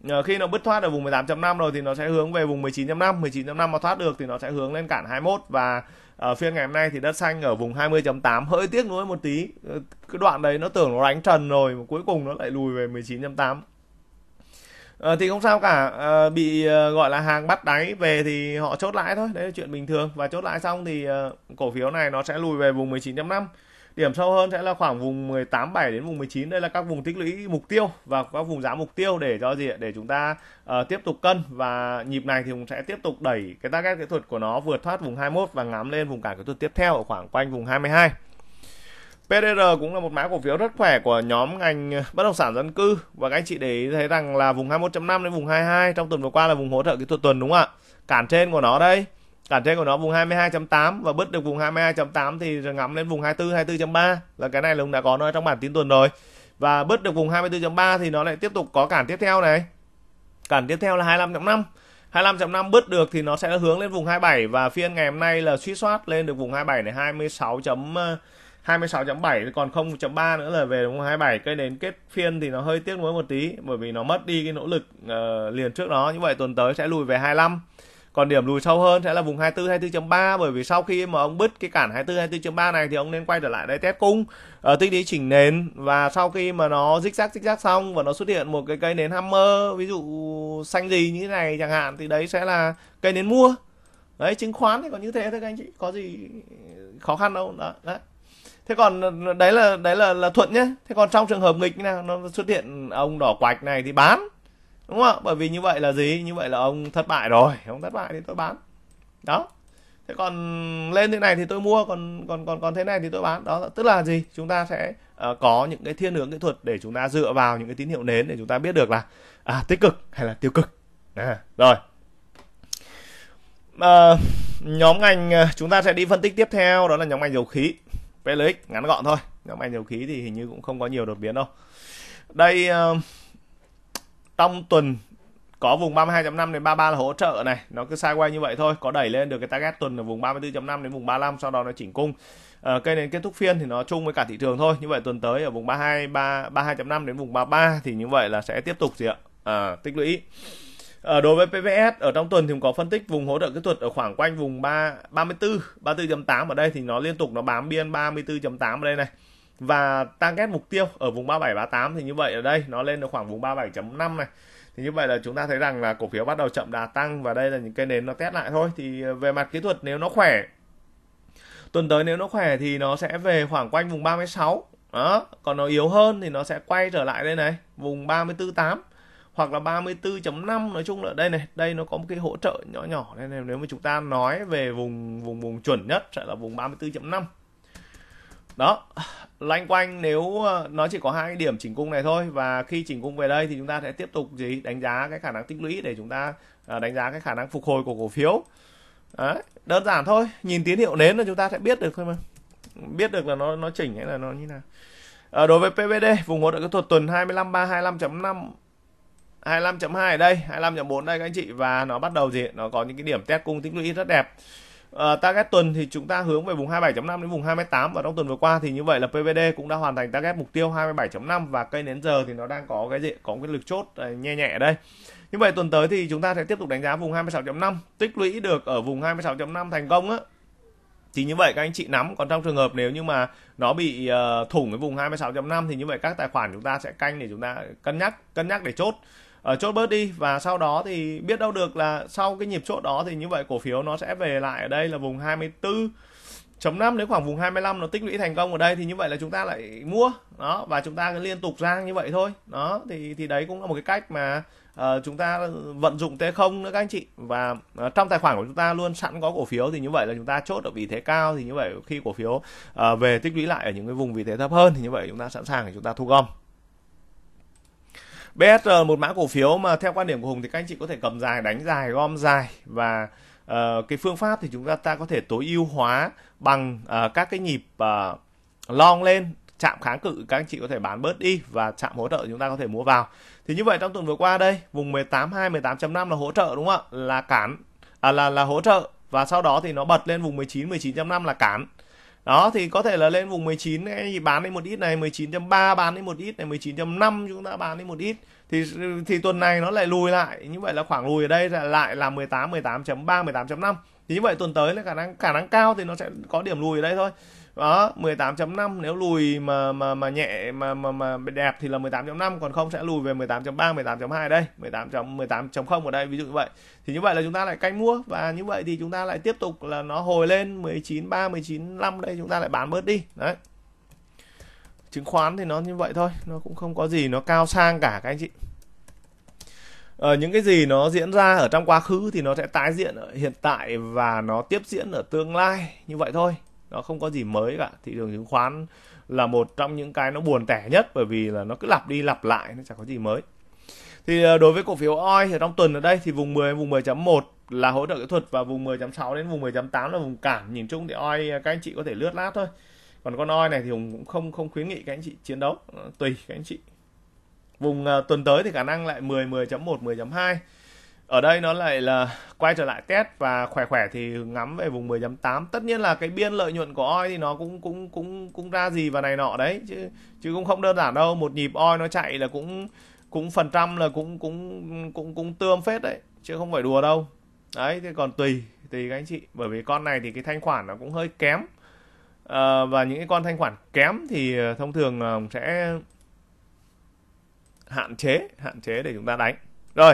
ờ, khi nó bứt thoát ở vùng 18.5 rồi thì nó sẽ hướng về vùng 19.5 19.5 mà thoát được thì nó sẽ hướng lên cản 21 và ở ờ, phiên ngày hôm nay thì đất xanh ở vùng 20.8 hơi tiếc nuối một tí ờ, cái đoạn đấy nó tưởng nó đánh trần rồi mà cuối cùng nó lại lùi về 19.8 À, thì không sao cả à, bị à, gọi là hàng bắt đáy về thì họ chốt lãi thôi đấy là chuyện bình thường và chốt lãi xong thì à, cổ phiếu này nó sẽ lùi về vùng 19.5 Điểm sâu hơn sẽ là khoảng vùng 18 7 đến vùng 19 đây là các vùng tích lũy mục tiêu và các vùng giá mục tiêu để cho gì để chúng ta uh, tiếp tục cân và nhịp này thì cũng sẽ tiếp tục đẩy cái target kỹ thuật của nó vượt thoát vùng 21 và ngắm lên vùng cản kỹ thuật tiếp theo ở khoảng quanh vùng 22. PDR cũng là một mã cổ phiếu rất khỏe của nhóm ngành ờ, bất động sản dân cư và các anh chị để ý thấy rằng là vùng 21.5 đến vùng 22 trong tuần vừa qua là vùng hỗ trợ kỹ thuật tuần đúng không ạ? Cản trên của nó đây cản trên của nó vùng 22.8 và bứt được vùng 22.8 thì ngắm lên vùng 24 24.3 là cái này là đã có nó trong bản tin tuần rồi và bứt được vùng 24.3 thì nó lại tiếp tục có cản tiếp theo này cản tiếp theo là 25.5 25.5 bứt được thì nó sẽ hướng lên vùng 27 và phiên ngày hôm nay là suy soát lên được vùng 27 này 26. 26.7 còn 0.3 nữa là về vùng 27 cây đến kết phiên thì nó hơi tiếc nuối một tí bởi vì nó mất đi cái nỗ lực uh, liền trước đó như vậy tuần tới sẽ lùi về 25 còn điểm lùi sâu hơn sẽ là vùng 24 24.3 bởi vì sau khi mà ông bứt cái cản 24 24.3 này thì ông nên quay trở lại đây test cung ở ờ, tích lý chỉnh nền và sau khi mà nó rích rác rích rác xong và nó xuất hiện một cái cây nến hammer ví dụ xanh gì như thế này chẳng hạn thì đấy sẽ là cây nến mua đấy chứng khoán thì còn như thế thôi các anh chị có gì khó khăn đâu đó đấy thế còn đấy là đấy là là thuận nhé thế còn trong trường hợp nghịch như nào nó xuất hiện ông đỏ quạch này thì bán đúng không bởi vì như vậy là gì như vậy là ông thất bại rồi ông thất bại thì tôi bán đó thế còn lên thế này thì tôi mua còn còn còn còn thế này thì tôi bán đó tức là gì chúng ta sẽ uh, có những cái thiên hướng kỹ thuật để chúng ta dựa vào những cái tín hiệu nến để chúng ta biết được là à, tích cực hay là tiêu cực à, rồi uh, nhóm ngành ờ, chúng ta sẽ đi phân tích tiếp theo đó là nhóm ngành dầu khí PLX ngắn gọn thôi nhóm ngành dầu khí thì hình như cũng không có nhiều đột biến đâu đây uh, trong tuần có vùng 32.5 đến 33 là hỗ trợ này nó cứ quay như vậy thôi có đẩy lên được cái target tuần ở vùng 34.5 đến vùng 35 sau đó nó chỉnh cung à, cây nến kết thúc phiên thì nó chung với cả thị trường thôi như vậy tuần tới ở vùng 32 3 32.5 đến vùng 33 thì như vậy là sẽ tiếp tục gì ạ à, tích lũy ở đối với PVS ở trong tuần thì có phân tích vùng hỗ trợ kỹ thuật ở khoảng quanh vùng 3 34 34.8 ở đây thì nó liên tục nó bám biên 34.8 ở đây này và target mục tiêu ở vùng 3738 thì như vậy ở đây nó lên được khoảng vùng 37.5 này thì như vậy là chúng ta thấy rằng là cổ phiếu bắt đầu chậm đà tăng và đây là những cái nến nó test lại thôi thì ờ, về mặt kỹ thuật nếu nó khỏe tuần tới nếu nó khỏe thì nó sẽ về khoảng quanh vùng 36 đó còn nó yếu hơn thì nó sẽ quay trở lại đây này vùng 348 hoặc là 34.5 nói chung là đây này đây nó có một cái hỗ trợ nhỏ nhỏ nên nếu mà chúng ta nói về vùng vùng vùng chuẩn nhất sẽ là vùng 34.5 đó loanh quanh nếu ờ, nó chỉ có hai điểm chỉnh cung này thôi và khi chỉnh cung về đây thì chúng ta sẽ tiếp tục gì đánh giá cái khả năng tích lũy để chúng ta ờ, đánh giá cái khả năng phục hồi của cổ phiếu Đấy, đơn giản thôi nhìn tín hiệu nến là chúng ta sẽ biết được thôi mà biết được là nó nó chỉnh hay là nó như nào à, đối với PVD vùng hỗ trợ kỹ thuật tuần 253 25.5 25.2 ở đây 25.4 đây các anh chị và nó bắt đầu gì nó có những cái điểm test cung tích lũy rất đẹp Ờ, target tuần thì chúng ta hướng về vùng 27.5 đến vùng 28 và trong tuần vừa qua thì như vậy là PVD cũng đã hoàn thành target mục tiêu 27.5 và cây nến giờ thì nó đang có cái gì có cái lực chốt ờ, nhẹ nhẹ ở đây. Như vậy tuần tới thì chúng ta sẽ tiếp tục đánh giá vùng 26.5, tích lũy được ở vùng 26.5 thành công á thì như vậy các anh chị nắm còn trong trường hợp nếu như mà nó bị ờ, thủng cái vùng 26.5 thì như vậy các tài khoản chúng ta sẽ canh để chúng ta cân nhắc cân nhắc để chốt ở ờ, chốt bớt đi và sau đó thì biết đâu được là sau cái nhịp chốt đó thì như vậy cổ phiếu nó sẽ về lại ở đây là vùng 24 chấm 5 đến khoảng vùng 25 nó tích lũy thành công ở đây thì như vậy là chúng ta lại mua đó và chúng ta cứ liên tục rang như vậy thôi đó thì thì đấy cũng là một cái cách mà uh, chúng ta vận dụng T0 nữa các anh chị và uh, trong tài khoản của chúng ta luôn sẵn có cổ phiếu thì như vậy là chúng ta chốt ở vị thế cao thì như vậy khi cổ phiếu uh, về tích lũy lại ở những cái vùng vị thế thấp hơn thì như vậy chúng ta sẵn sàng để chúng ta thu gom BSR ờ, một mã cổ phiếu mà theo quan điểm của Hùng thì các anh chị có thể cầm dài, đánh dài, gom dài và uh, cái phương pháp thì chúng ta ta có thể tối ưu hóa bằng uh, các cái nhịp uh, long lên chạm kháng cự các anh chị có thể bán bớt đi và chạm hỗ trợ chúng ta có thể mua vào. Thì như vậy trong tuần vừa qua đây, vùng 182 18.5 là hỗ trợ đúng không ạ? Là cản à, là là hỗ trợ và sau đó thì nó bật lên vùng 19 19.5 là cản đó thì có thể là lên vùng 19 ấy, thì bán đi một ít này 19.3 bán đi một ít này 19.5 chúng ta bán đi một ít thì thì tuần này nó lại lùi lại như vậy là khoảng lùi ở đây là lại là 18 18.3 18.5 thì như vậy tuần tới là khả năng khả năng cao thì nó sẽ có điểm lùi ở đây thôi đó 18.5 nếu lùi mà mà mà nhẹ mà mà mà đẹp thì là 18.5 còn không sẽ lùi về 18.3 18.2 đây 18 18.0 ở đây ví dụ như vậy thì như vậy là chúng ta lại canh mua và như vậy thì chúng ta lại tiếp tục là nó hồi lên 19.3 19.5 đây chúng ta lại bán bớt đi đấy chứng khoán thì nó như vậy thôi nó cũng không có gì nó cao sang cả các anh chị ờ, những cái gì nó diễn ra ở trong quá khứ thì nó sẽ tái diễn ở hiện tại và nó tiếp diễn ở tương lai như vậy thôi nó không có gì mới cả thị trường chứng khoán là một trong những cái nó buồn tẻ nhất bởi vì là nó cứ lặp đi lặp lại nó chẳng có gì mới thì ờ, đối với cổ phiếu OI ở trong tuần ở đây thì vùng 10 vùng 10.1 là hỗ trợ kỹ thuật và vùng 10.6 đến vùng 10.8 là vùng cản nhìn chung thì OI các anh chị có thể lướt lát thôi còn con OI này thì cũng không không khuyến nghị các anh chị chiến đấu ờ, tùy các anh chị vùng ờ, tuần tới thì khả năng lại 10 10.1 10.2 ở đây nó lại là quay trở lại test và khỏe khỏe thì ngắm về vùng 10.8 tất nhiên là cái biên lợi nhuận của oi thì nó cũng cũng cũng cũng ra gì và này nọ đấy chứ chứ cũng không đơn giản đâu một nhịp oi nó chạy là cũng cũng phần trăm là cũng cũng cũng cũng tươm phết đấy chứ không phải đùa đâu đấy thì còn tùy tùy các anh chị bởi vì con này thì cái thanh khoản nó cũng hơi kém à, và những cái con thanh khoản kém thì ờ, thông thường ờ, sẽ hạn chế hạn chế để chúng ta đánh rồi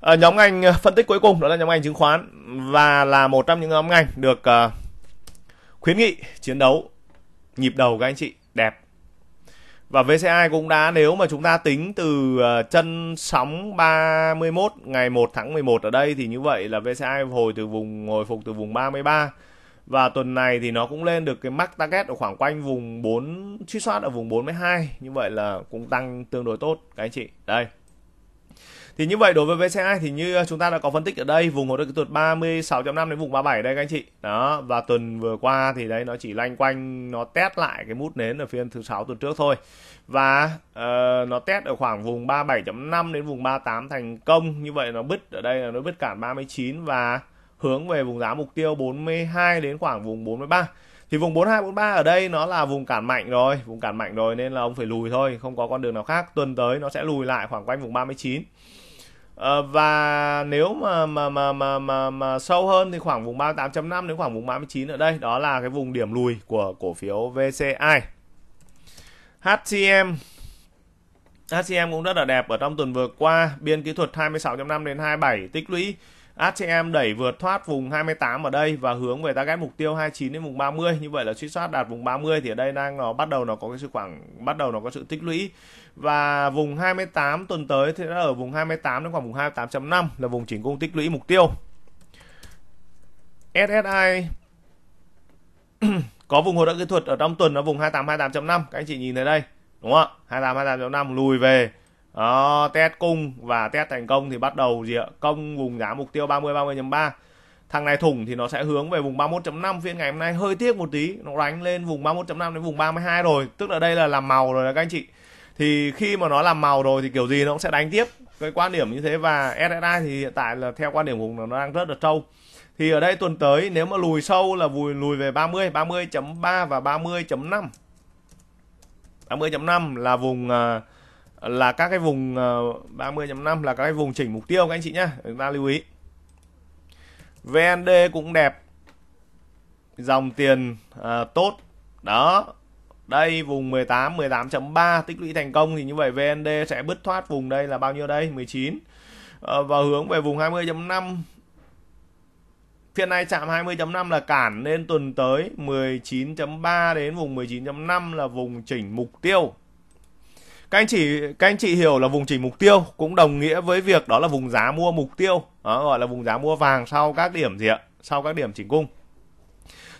À, nhóm ngành ờ, phân tích cuối cùng đó là nhóm ngành chứng khoán và là một trong những nhóm ngành được uh, khuyến nghị chiến đấu nhịp đầu các anh chị đẹp và VCI cũng đã nếu mà chúng ta tính từ chân sóng 31 ngày 1 tháng 11 ở đây thì như vậy là VCI hồi từ vùng hồi phục từ vùng 33 và tuần này thì nó cũng lên được cái mắc target ở khoảng quanh vùng 4 truy soát ở vùng 42 như vậy là cũng tăng tương đối tốt các anh chị đây thì như vậy đối với VCI thì như ờ, chúng ta đã có phân tích ở đây vùng hỗ trợ kỹ thuật 36.5 đến vùng 37 đây các anh chị đó và tuần vừa qua thì đấy nó chỉ lanh quanh nó test lại cái mút nến ở phiên thứ sáu tuần trước thôi và uh, nó test ở khoảng vùng 37.5 đến vùng 38 thành công như vậy nó bứt ở đây là nó bứt cản 39 và hướng về vùng giá mục tiêu 42 đến khoảng vùng 43 thì vùng 4243 ở đây nó là vùng cản mạnh rồi vùng cản mạnh rồi nên là ông phải lùi thôi không có con đường nào khác tuần tới nó sẽ lùi lại khoảng quanh vùng 39 à, ờ, và nếu mà mà, mà mà mà mà sâu hơn thì khoảng vùng 38.5 đến khoảng vùng 39 ở đây đó là cái vùng điểm lùi của cổ phiếu VCI HCM HCM cũng rất là đẹp ở trong tuần vừa qua biên kỹ thuật 26.5 đến 27 tích lũy HCM đẩy vượt thoát vùng 28 ở đây và hướng về target mục tiêu 29 đến vùng 30 như vậy là suy soát đạt vùng 30 thì ở đây đang nó bắt đầu nó có cái sự khoảng bắt đầu nó có sự tích lũy và vùng 28 tuần tới thì nó ở vùng 28 đến khoảng vùng 28.5 là vùng chỉnh cung tích lũy mục tiêu SSI có vùng hỗ trợ kỹ thuật ở trong tuần là vùng 28 28.5 các anh chị nhìn thấy đây đúng không ạ 28 28.5 lùi về đó, ờ, test cung và test thành công thì bắt đầu gì ạ công vùng giá mục tiêu 30 30.3 thằng này thủng thì nó sẽ hướng về vùng 31.5 phiên ngày hôm nay hơi tiếc một tí nó đánh lên vùng 31.5 đến vùng 32 rồi tức là đây là làm màu rồi các anh chị thì khi mà nó làm màu rồi thì kiểu gì nó cũng sẽ đánh tiếp cái quan điểm như thế và SSI thì hiện tại là theo quan điểm vùng nó đang rất là trâu thì ở đây tuần tới nếu mà lùi sâu là vùi lùi về 30 30.3 và 30.5 30.5 là vùng uh, là các cái vùng 30.5 ờ, là các cái vùng chỉnh mục tiêu các anh chị nhé chúng ta lưu ý VND cũng đẹp dòng tiền à, tốt đó đây vùng 18 18.3 tích lũy thành công thì như vậy VND sẽ bứt thoát vùng đây là bao nhiêu đây 19 à, ờ, và hướng về vùng 20.5 phiên này chạm 20.5 là cản nên tuần tới 19.3 đến vùng 19.5 là vùng chỉnh mục tiêu các anh chị các anh chị hiểu là vùng chỉ mục tiêu cũng đồng nghĩa với việc đó là vùng giá mua mục tiêu đó, gọi là vùng giá mua vàng sau các điểm gì ạ sau các điểm chỉnh cung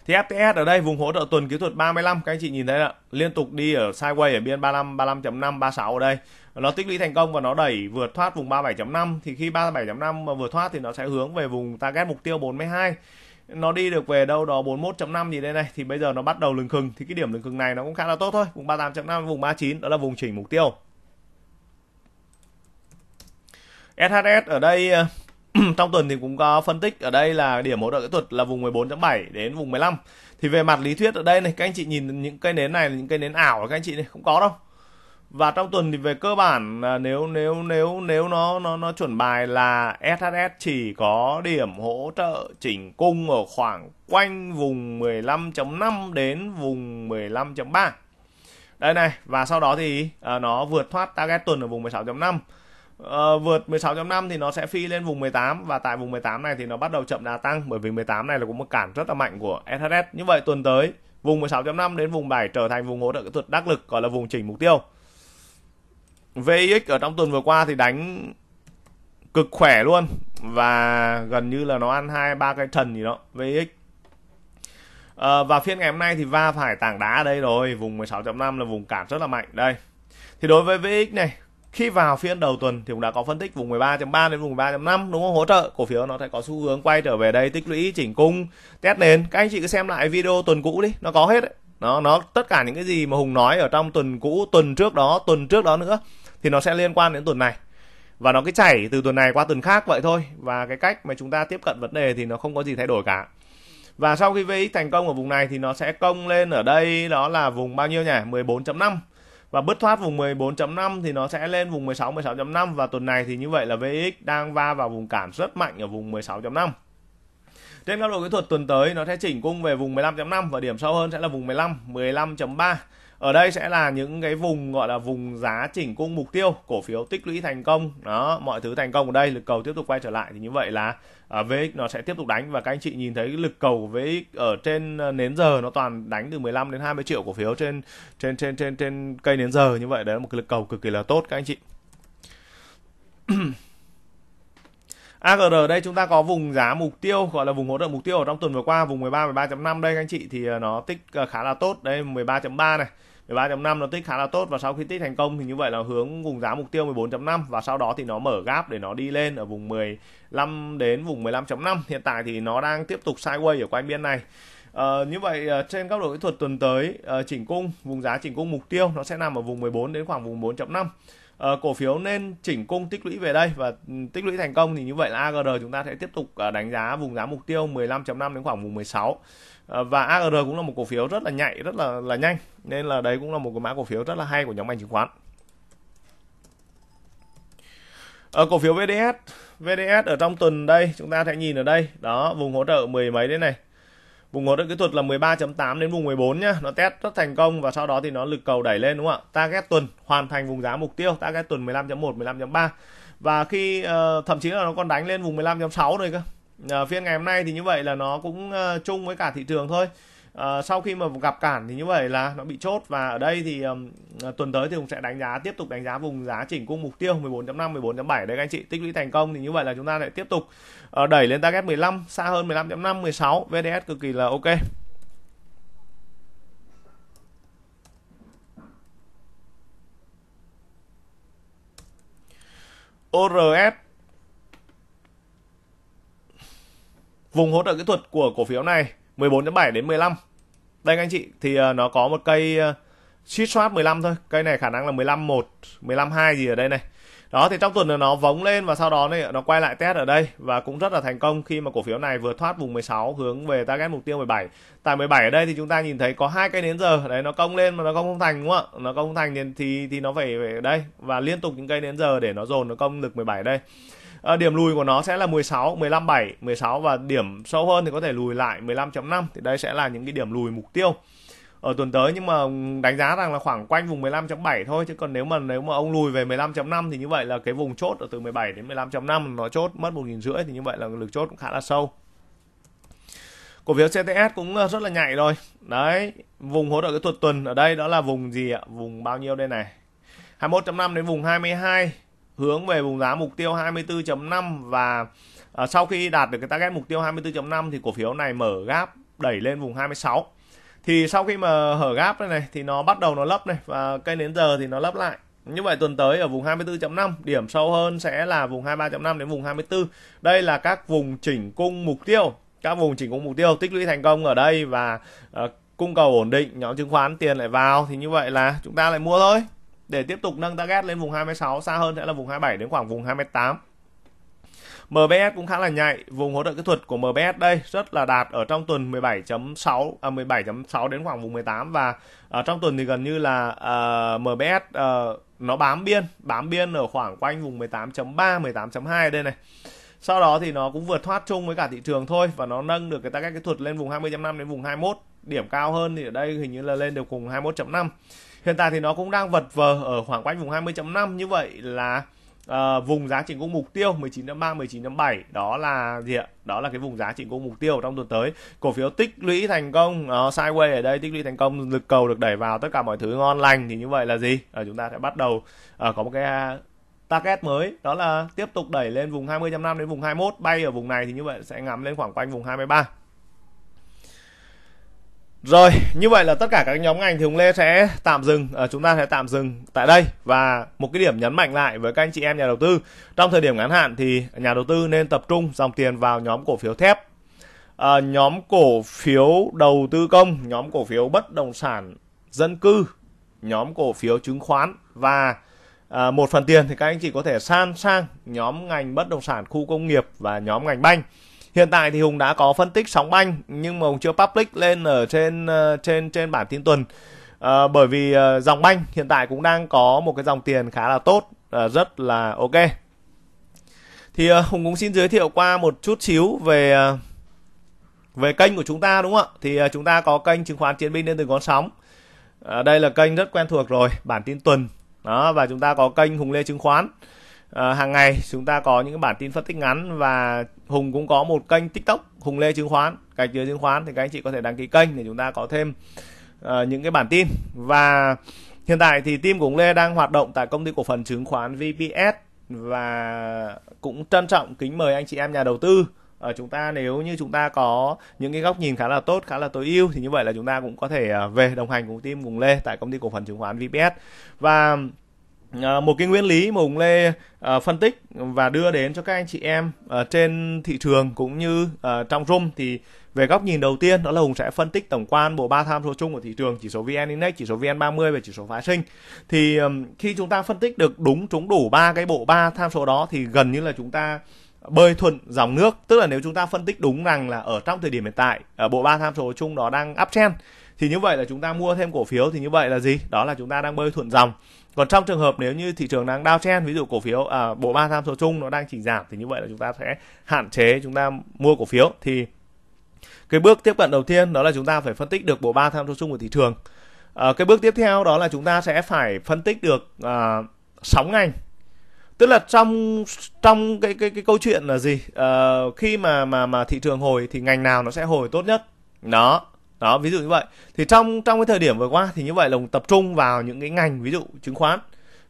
thì FTS ở đây vùng hỗ trợ tuần kỹ thuật 35 các anh chị nhìn thấy ạ liên tục đi ở sideways ở biên 35 35.5 36 ở đây nó tích lũy thành công và nó đẩy vượt thoát vùng 37.5 thì khi 37.5 mà vượt thoát thì nó sẽ hướng về vùng target mục tiêu 42 nó đi được về đâu đó 41.5 gì đây này thì bây giờ nó bắt đầu lừng khừng thì cái điểm lừng khừng này nó cũng khá là tốt thôi vùng 38.5 vùng 39 đó là vùng chỉnh mục tiêu SHS ở đây ờ, trong tuần thì cũng có phân tích ở đây là điểm hỗ trợ kỹ thuật là vùng 14.7 đến vùng 15 thì về mặt lý thuyết ở đây này các anh chị nhìn những cây nến này là những cây nến ảo các anh chị này không có đâu và trong tuần thì về cơ bản à, nếu nếu nếu nếu nó nó nó chuẩn bài là SHS chỉ có điểm hỗ trợ chỉnh cung ở khoảng quanh vùng 15.5 đến vùng 15.3 đây này và sau đó thì à, nó vượt thoát target tuần ở vùng 16.5 à, ờ, vượt 16.5 thì nó sẽ phi lên vùng 18 và tại vùng 18 này thì nó bắt đầu chậm đà tăng bởi vì 18 này là cũng một cản rất là mạnh của SHS như vậy tuần tới vùng 16.5 đến vùng 7 trở thành vùng hỗ trợ kỹ thuật đắc lực gọi là vùng chỉnh mục tiêu VX ở trong tuần vừa qua thì đánh cực khỏe luôn và gần như là nó ăn hai ba cái trần gì đó VX à, ờ, và phiên ngày hôm nay thì va phải tảng đá ở đây rồi vùng 16.5 là vùng cản rất là mạnh đây thì đối với VX này khi vào phiên đầu tuần thì cũng đã có phân tích vùng 13.3 đến vùng 13.5 đúng không hỗ trợ cổ phiếu nó sẽ có xu hướng quay trở về đây tích lũy chỉnh cung test nền các anh chị cứ xem lại video tuần cũ đi nó có hết đấy nó nó tất cả những cái gì mà hùng nói ở trong tuần cũ tuần trước đó tuần trước đó nữa thì nó sẽ liên quan đến tuần này và nó cứ chảy từ tuần này qua tuần khác vậy thôi và cái cách mà chúng ta tiếp cận vấn đề thì nó không có gì thay đổi cả và sau khi VX thành công ở vùng này thì nó sẽ công lên ở đây đó là vùng bao nhiêu nhỉ 14.5 và bứt thoát vùng 14.5 thì nó sẽ lên vùng 16 16.5 và tuần này thì như vậy là VX đang va vào vùng cản rất mạnh ở vùng 16.5 trên góc độ kỹ thuật tuần tới nó sẽ chỉnh cung về vùng 15.5 và điểm sâu hơn sẽ là vùng 15 15.3 ở đây sẽ là những cái vùng gọi là vùng giá chỉnh cung mục tiêu cổ phiếu tích lũy thành công đó mọi thứ thành công ở đây lực cầu tiếp tục quay trở lại thì như vậy là uh, VX nó sẽ tiếp tục đánh và các anh chị nhìn thấy lực cầu của VX ở trên à, nến giờ nó toàn đánh từ 15 đến 20 triệu cổ phiếu trên trên trên trên trên cây nến giờ như vậy đấy là một cái lực cầu cực kỳ là tốt các anh chị AGR đây chúng ta có vùng giá mục tiêu gọi là vùng hỗ trợ mục tiêu ở trong tuần vừa qua vùng 13 13.5 đây các anh chị thì ờ, nó tích ờ, khá là tốt đây 13.3 này 13.5 nó tích khá là tốt và sau khi tích thành công thì như vậy là hướng vùng giá mục tiêu 14.5 và sau đó thì nó mở gap để nó đi lên ở vùng 15 đến vùng 15.5 hiện tại thì nó đang tiếp tục sideways ở quanh biên này À, như vậy trên các độ kỹ thuật tuần tới chỉnh cung vùng giá chỉnh cung mục tiêu nó sẽ nằm ở vùng 14 đến khoảng vùng 4.5 Ờ, cổ phiếu nên chỉnh cung tích lũy về đây và ừ, tích lũy thành công thì như vậy là AGR chúng ta sẽ tiếp tục à, đánh giá vùng giá mục tiêu 15.5 đến khoảng vùng 16 uh, ờ, và AGR cũng là một cổ phiếu rất là nhạy rất là là nhanh nên là đấy cũng là một cái mã cổ phiếu rất là hay của nhóm ngành chứng khoán ở ờ, cổ phiếu VDS VDS ở trong tuần đây chúng ta sẽ nhìn ở đây đó vùng hỗ trợ mười mấy đến này Vùng hỗ trợ kỹ thuật là 13.8 đến vùng 14 nhá, nó test rất thành công và sau đó thì nó lực cầu đẩy lên đúng không ạ? Target tuần hoàn thành vùng giá mục tiêu, target tuần 15.1, 15.3 và khi uh, thậm chí là nó còn đánh lên vùng 15.6 rồi cơ. Uh, phiên ngày hôm nay thì như vậy là nó cũng uh, chung với cả thị trường thôi uh, sau khi mà gặp cản thì như vậy là nó bị chốt và ở đây thì um, tuần tới thì cũng sẽ đánh giá tiếp tục đánh giá vùng giá chỉnh cung mục tiêu 14.5 14.7 đấy các anh chị tích lũy thành công thì như vậy là chúng ta lại tiếp tục uh, đẩy lên target 15 xa hơn 15.5 16 VDS cực kỳ là ok ORS vùng hỗ trợ kỹ thuật của cổ phiếu này 14.7 đến 15 đây anh chị, thì ờ, nó có một cây uh, sheet swap 15 thôi. Cây này khả năng là 15 1, 15 2 gì ở đây này. Đó thì trong tuần nó vống lên và sau đó này nó quay lại test ở đây và cũng rất là thành công khi mà cổ phiếu này vừa thoát vùng 16 hướng về target mục tiêu 17. Tại 17 ở đây thì chúng ta nhìn thấy có hai cây nến giờ, đấy nó công lên mà nó công không thành đúng không ạ? Nó công không thành thì thì, nó phải, phải ở đây và liên tục những cây nến giờ để nó dồn nó công lực 17 đây. Ờ, điểm lùi của nó sẽ là 16 15 7 16 và điểm sâu hơn thì có thể lùi lại 15.5 thì đây sẽ là những cái điểm lùi mục tiêu ở tuần tới nhưng mà đánh giá rằng là khoảng quanh vùng 15.7 thôi chứ còn nếu mà nếu mà ông lùi về 15.5 thì như vậy là cái vùng chốt ở từ 17 đến 15.5 nó chốt mất 1 rưỡi thì như vậy là lực chốt cũng khá là sâu cổ phiếu CTS cũng ờ, rất là nhạy rồi đấy vùng hỗ trợ cái thuật tuần ở đây đó là vùng gì ạ vùng bao nhiêu đây này 21.5 đến vùng 22 hướng về vùng giá mục tiêu 24.5 và à, sau khi đạt được cái target mục tiêu 24.5 thì cổ phiếu này mở gap đẩy lên vùng 26 thì sau khi mà hở gap này, thì nó bắt đầu nó lấp này và cây đến giờ thì nó lấp lại như vậy tuần tới ở vùng 24.5 điểm sâu hơn sẽ là vùng 23.5 đến vùng 24 đây là các vùng chỉnh cung mục tiêu các vùng chỉnh cung mục tiêu tích lũy thành công ở đây và uh, cung cầu ổn định nhóm chứng khoán tiền lại vào thì như vậy là chúng ta lại mua thôi để tiếp tục nâng target lên vùng 26 xa hơn sẽ là vùng 27 đến khoảng vùng 28 MBS cũng khá là nhạy, vùng hỗ trợ kỹ thuật của MBS đây rất là đạt ở trong tuần 17.6 à 17.6 đến khoảng vùng 18 và ở à, trong tuần thì gần như là uh, à, MBS uh, à, nó bám biên, bám biên ở khoảng quanh vùng 18.3, 18.2 đây này. Sau đó thì nó cũng vượt thoát chung với cả thị trường thôi và nó nâng được cái target kỹ thuật lên vùng 20.5 đến vùng 21, điểm cao hơn thì ở đây hình như là lên được vùng 21.5 hiện tại thì nó cũng đang vật vờ ở khoảng quanh vùng 20.5 như vậy là uh, vùng giá chỉnh cung mục tiêu 19.3 19.7 đó là gì ạ đó là cái vùng giá chỉnh cung mục tiêu trong tuần tới cổ phiếu tích lũy thành công uh, ờ, sideways ở đây tích lũy thành công lực cầu được đẩy vào tất cả mọi thứ ngon lành thì như vậy là gì uh, chúng ta sẽ bắt đầu uh, có một cái à, target mới đó là tiếp tục đẩy lên vùng 20.5 đến vùng 21 bay ở vùng này thì như vậy sẽ ngắm lên khoảng quanh vùng 23 rồi, như vậy là tất cả các nhóm ngành thì ông Lê sẽ tạm dừng, à, chúng ta sẽ tạm dừng tại đây và một cái điểm nhấn mạnh lại với các anh chị em nhà đầu tư trong thời điểm ngắn hạn thì nhà đầu tư nên tập trung dòng tiền vào nhóm cổ phiếu thép, à, nhóm cổ phiếu đầu tư công, nhóm cổ phiếu bất động sản dân cư, nhóm cổ phiếu chứng khoán và à, một phần tiền thì các anh chị có thể san sang nhóm ngành bất động sản khu công nghiệp và nhóm ngành banh. Hiện tại thì Hùng đã có phân tích sóng banh nhưng mà Hùng chưa public lên ở trên ờ, trên trên bản tin tuần. À, bởi vì ờ, dòng banh hiện tại cũng đang có một cái dòng tiền khá là tốt, rất là ok. Thì Hùng cũng xin giới thiệu qua một chút xíu về về kênh của chúng ta đúng không ạ? Thì chúng ta có kênh chứng khoán chiến binh lên từ con sóng. Uh, đây là kênh rất quen thuộc rồi, bản tin tuần. Đó và chúng ta có kênh Hùng Lê chứng khoán. Uh, hàng ngày chúng ta có những bản tin phân tích ngắn và Hùng cũng có một kênh TikTok Hùng Lê chứng khoán gạch chứa chứng khoán thì các anh chị có thể đăng ký kênh để chúng ta có thêm uh, những cái bản tin và hiện tại thì team của Hùng Lê đang hoạt động tại công ty cổ phần chứng khoán VPS và cũng trân trọng kính mời anh chị em nhà đầu tư ở ờ, chúng ta nếu như chúng ta có những cái góc nhìn khá là tốt khá là tối ưu thì như vậy là chúng ta cũng có thể ờ, về đồng hành cùng team cùng lê tại công ty cổ phần chứng khoán VPS và Ờ, một cái nguyên lý mà Hùng Lê ờ, phân tích và đưa đến cho các anh chị em ờ, trên thị trường cũng như trong room thì về góc nhìn đầu tiên đó là Hùng sẽ phân tích tổng quan bộ ba tham số chung của thị trường chỉ số VN Index, chỉ số VN30 và chỉ số phái sinh. Thì khi chúng ta phân tích được đúng trúng đủ ba cái bộ ba tham số đó thì gần như là chúng ta bơi thuận dòng nước, tức là nếu chúng ta phân tích đúng rằng là ở trong thời điểm hiện tại bộ ba tham số chung đó đang uptrend thì như vậy là chúng ta mua thêm cổ phiếu thì như vậy là gì? Đó là chúng ta đang bơi thuận dòng còn trong trường hợp nếu như thị trường đang đao chen ví dụ cổ phiếu à, bộ ba tham số chung nó đang chỉnh giảm thì như vậy là chúng ta sẽ hạn chế chúng ta mua cổ phiếu thì cái bước tiếp cận đầu tiên đó là chúng ta phải phân tích được bộ ba tham số chung của thị trường à, cái bước tiếp theo đó là chúng ta sẽ phải phân tích được à, sóng ngành tức là trong trong cái cái cái câu chuyện là gì à, khi mà mà mà thị trường hồi thì ngành nào nó sẽ hồi tốt nhất đó đó ví dụ như vậy thì trong trong cái thời điểm vừa qua thì như vậy là tập trung vào những cái ngành ví dụ chứng khoán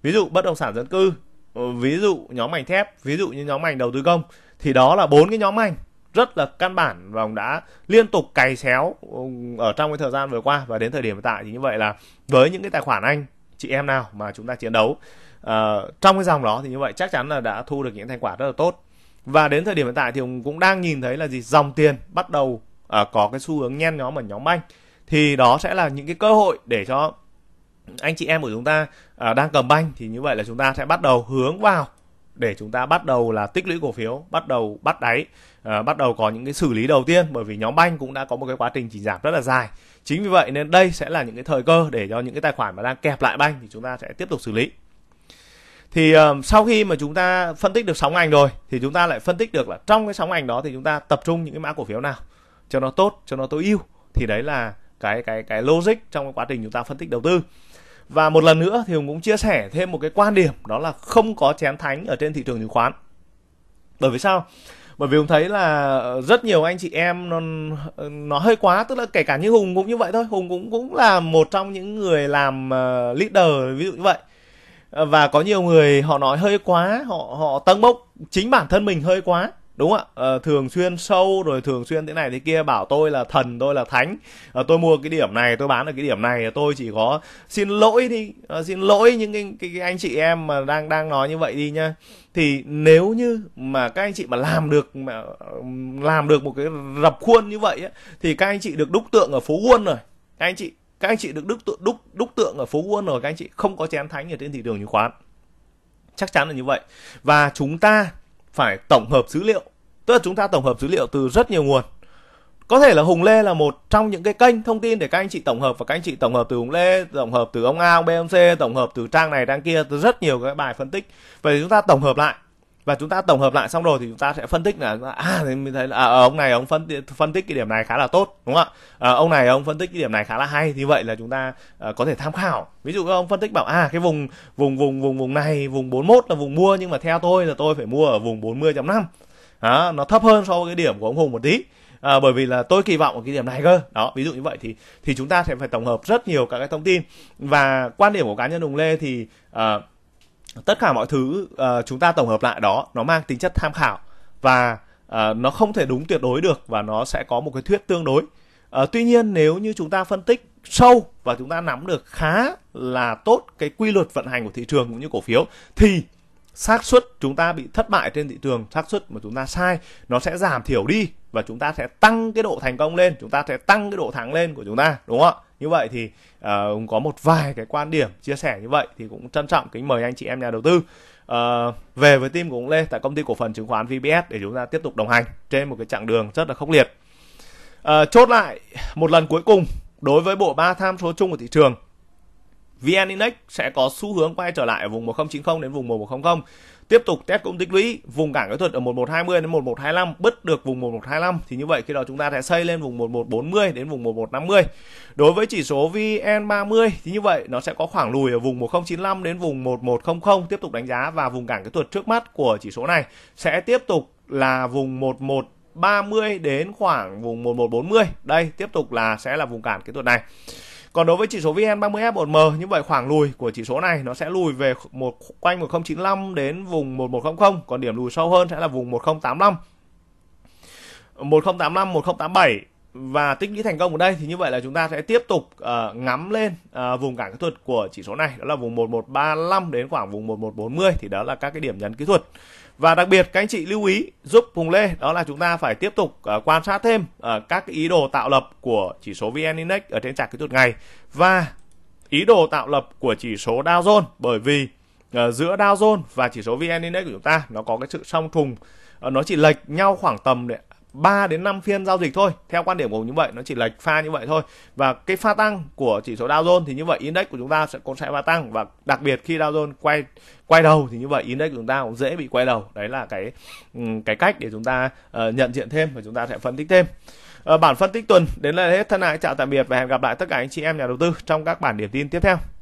ví dụ bất động sản dân cư ờ, ví dụ nhóm ngành thép ví dụ như nhóm ngành đầu tư công thì đó là bốn cái nhóm ngành rất là căn bản và ông đã liên tục cày xéo ừ, ở trong cái thời gian vừa qua và đến thời điểm hiện tại thì như vậy là với những cái tài khoản anh chị em nào mà chúng ta chiến đấu uh, trong cái dòng đó thì như vậy chắc chắn là đã thu được những thành quả rất là tốt và đến thời điểm hiện tại thì ông cũng đang nhìn thấy là gì dòng tiền bắt đầu à, có cái xu hướng nhen nhóm ở nhóm banh thì đó sẽ là những cái cơ hội để cho anh chị em của chúng ta à, đang cầm banh thì như vậy là chúng ta sẽ bắt đầu hướng vào để chúng ta bắt đầu là tích lũy cổ phiếu bắt đầu bắt đáy à, bắt đầu có những cái xử lý đầu tiên bởi vì nhóm banh cũng đã có một cái quá trình chỉnh giảm rất là dài chính vì vậy nên đây sẽ là những cái thời cơ để cho những cái tài khoản mà đang kẹp lại banh thì chúng ta sẽ tiếp tục xử lý thì um, sau khi mà chúng ta phân tích được sóng ngành rồi thì chúng ta lại phân tích được là trong cái sóng ngành đó thì chúng ta tập trung những cái mã cổ phiếu nào cho nó tốt cho nó tối ưu thì đấy là cái cái cái logic trong cái quá trình chúng ta phân tích đầu tư và một lần nữa thì hùng cũng chia sẻ thêm một cái quan điểm đó là không có chén thánh ở trên thị trường chứng khoán bởi vì sao bởi vì hùng thấy là ờ, rất nhiều anh chị em nó nó hơi quá tức là kể cả như hùng cũng như vậy thôi hùng cũng cũng là một trong những người làm ờ, leader ví dụ như vậy ờ, và có nhiều người họ nói hơi quá họ họ tăng bốc chính bản thân mình hơi quá đúng ạ à, thường xuyên sâu rồi thường xuyên thế này thế kia bảo tôi là thần tôi là thánh à, tôi mua cái điểm này tôi bán được cái điểm này ờ, tôi chỉ có xin lỗi đi à, xin lỗi những cái, cái, cái anh chị em mà đang đang nói như vậy đi nhá thì nếu như mà các anh chị mà làm được mà làm được một cái rập khuôn như vậy á thì các anh chị được đúc tượng ở phố quân rồi các anh chị các anh chị được đúc tượng đúc đúc tượng ở phố quân rồi các anh chị không có chén thánh ở trên thị trường chứng khoán chắc chắn là như vậy và chúng ta phải tổng hợp dữ liệu tức là chúng ta tổng hợp dữ liệu từ rất nhiều nguồn có thể là hùng lê là một trong những cái kênh thông tin để các anh chị tổng hợp và các anh chị tổng hợp từ hùng lê tổng hợp từ ông a ông b ông c tổng hợp từ trang này trang kia từ rất nhiều cái bài phân tích vậy chúng ta tổng hợp lại và chúng ta tổng hợp lại xong rồi thì chúng ta sẽ phân tích là à thì mình thấy là à, ờ, ông này ông phân phân tích cái điểm này khá là tốt đúng không ạ à, ông này ông phân tích cái điểm này khá là hay thì vậy là chúng ta à, có thể tham khảo ví dụ ông phân tích bảo à cái vùng vùng vùng vùng vùng này vùng 41 là vùng mua nhưng mà theo tôi là tôi phải mua ở vùng 40.5 đó, nó thấp hơn so với cái điểm của ông Hùng một tí à, bởi vì là tôi kỳ vọng ở cái điểm này cơ đó ví dụ như vậy thì thì chúng ta sẽ phải tổng hợp rất nhiều các cái thông tin và quan điểm của cá nhân Hùng Lê thì uh, tất cả mọi thứ uh, chúng ta tổng hợp lại đó nó mang tính chất tham khảo và uh, nó không thể đúng tuyệt đối được và nó sẽ có một cái thuyết tương đối uh, tuy nhiên nếu như chúng ta phân tích sâu và chúng ta nắm được khá là tốt cái quy luật vận hành của thị trường cũng như cổ phiếu thì xác suất chúng ta bị thất bại trên thị trường xác suất mà chúng ta sai nó sẽ giảm thiểu đi và chúng ta sẽ tăng cái độ thành công lên chúng ta sẽ tăng cái độ thắng lên của chúng ta đúng không ạ như vậy thì uh, có một vài cái quan điểm chia sẻ như vậy thì cũng trân trọng kính mời anh chị em nhà đầu tư uh, về với team của ông Lê tại công ty cổ phần chứng khoán VBS để chúng ta tiếp tục đồng hành trên một cái chặng đường rất là khốc liệt uh, chốt lại một lần cuối cùng đối với bộ ba tham số chung của thị trường VN Index sẽ có xu hướng quay trở lại ở vùng 1090 đến vùng 1100. Tiếp tục test cũng tích lũy vùng cản kỹ thuật ở 1120 đến 1125, bứt được vùng 1125 thì như vậy khi đó chúng ta sẽ xây lên vùng 1140 đến vùng 1150. Đối với chỉ số VN30 thì như vậy nó sẽ có khoảng lùi ở vùng 1095 đến vùng 1100 tiếp tục đánh giá và vùng cản kỹ thuật trước mắt của chỉ số này sẽ tiếp tục là vùng 11 30 đến khoảng vùng 1140. Đây tiếp tục là sẽ là vùng cản kỹ thuật này còn đối với chỉ số VN30 F1M như vậy khoảng lùi của chỉ số này nó sẽ lùi về một quanh 1095 đến vùng 1100 còn điểm lùi sâu hơn sẽ là vùng 1085 1085 1087 và tích lũy thành công ở đây thì như vậy là chúng ta sẽ tiếp tục uh, ngắm lên uh, vùng cản kỹ thuật của chỉ số này đó là vùng 1135 đến khoảng vùng 1140 thì đó là các cái điểm nhấn kỹ thuật và đặc biệt các anh chị lưu ý giúp Hùng Lê đó là chúng ta phải tiếp tục uh, quan sát thêm uh, các ý đồ tạo lập của chỉ số VN Index ở trên chart kỹ thuật ngày và ý đồ tạo lập của chỉ số Dow Jones bởi vì uh, giữa Dow Jones và chỉ số VN Index của chúng ta nó có cái sự song trùng uh, nó chỉ lệch nhau khoảng tầm đấy 3 đến 5 phiên giao dịch thôi. Theo quan điểm của như vậy nó chỉ lệch pha như vậy thôi. Và cái pha tăng của chỉ số Dow Jones thì như vậy index của chúng ta sẽ cũng sẽ pha tăng và đặc biệt khi Dow Jones quay quay đầu thì như vậy index của chúng ta cũng dễ bị quay đầu. Đấy là cái ừ, cái cách để chúng ta uh, nhận diện thêm và chúng ta sẽ phân tích thêm. Uh, bản phân tích tuần đến đây là hết thân ái chào tạm biệt và hẹn gặp lại tất cả anh chị em nhà đầu tư trong các bản điểm tin tiếp theo.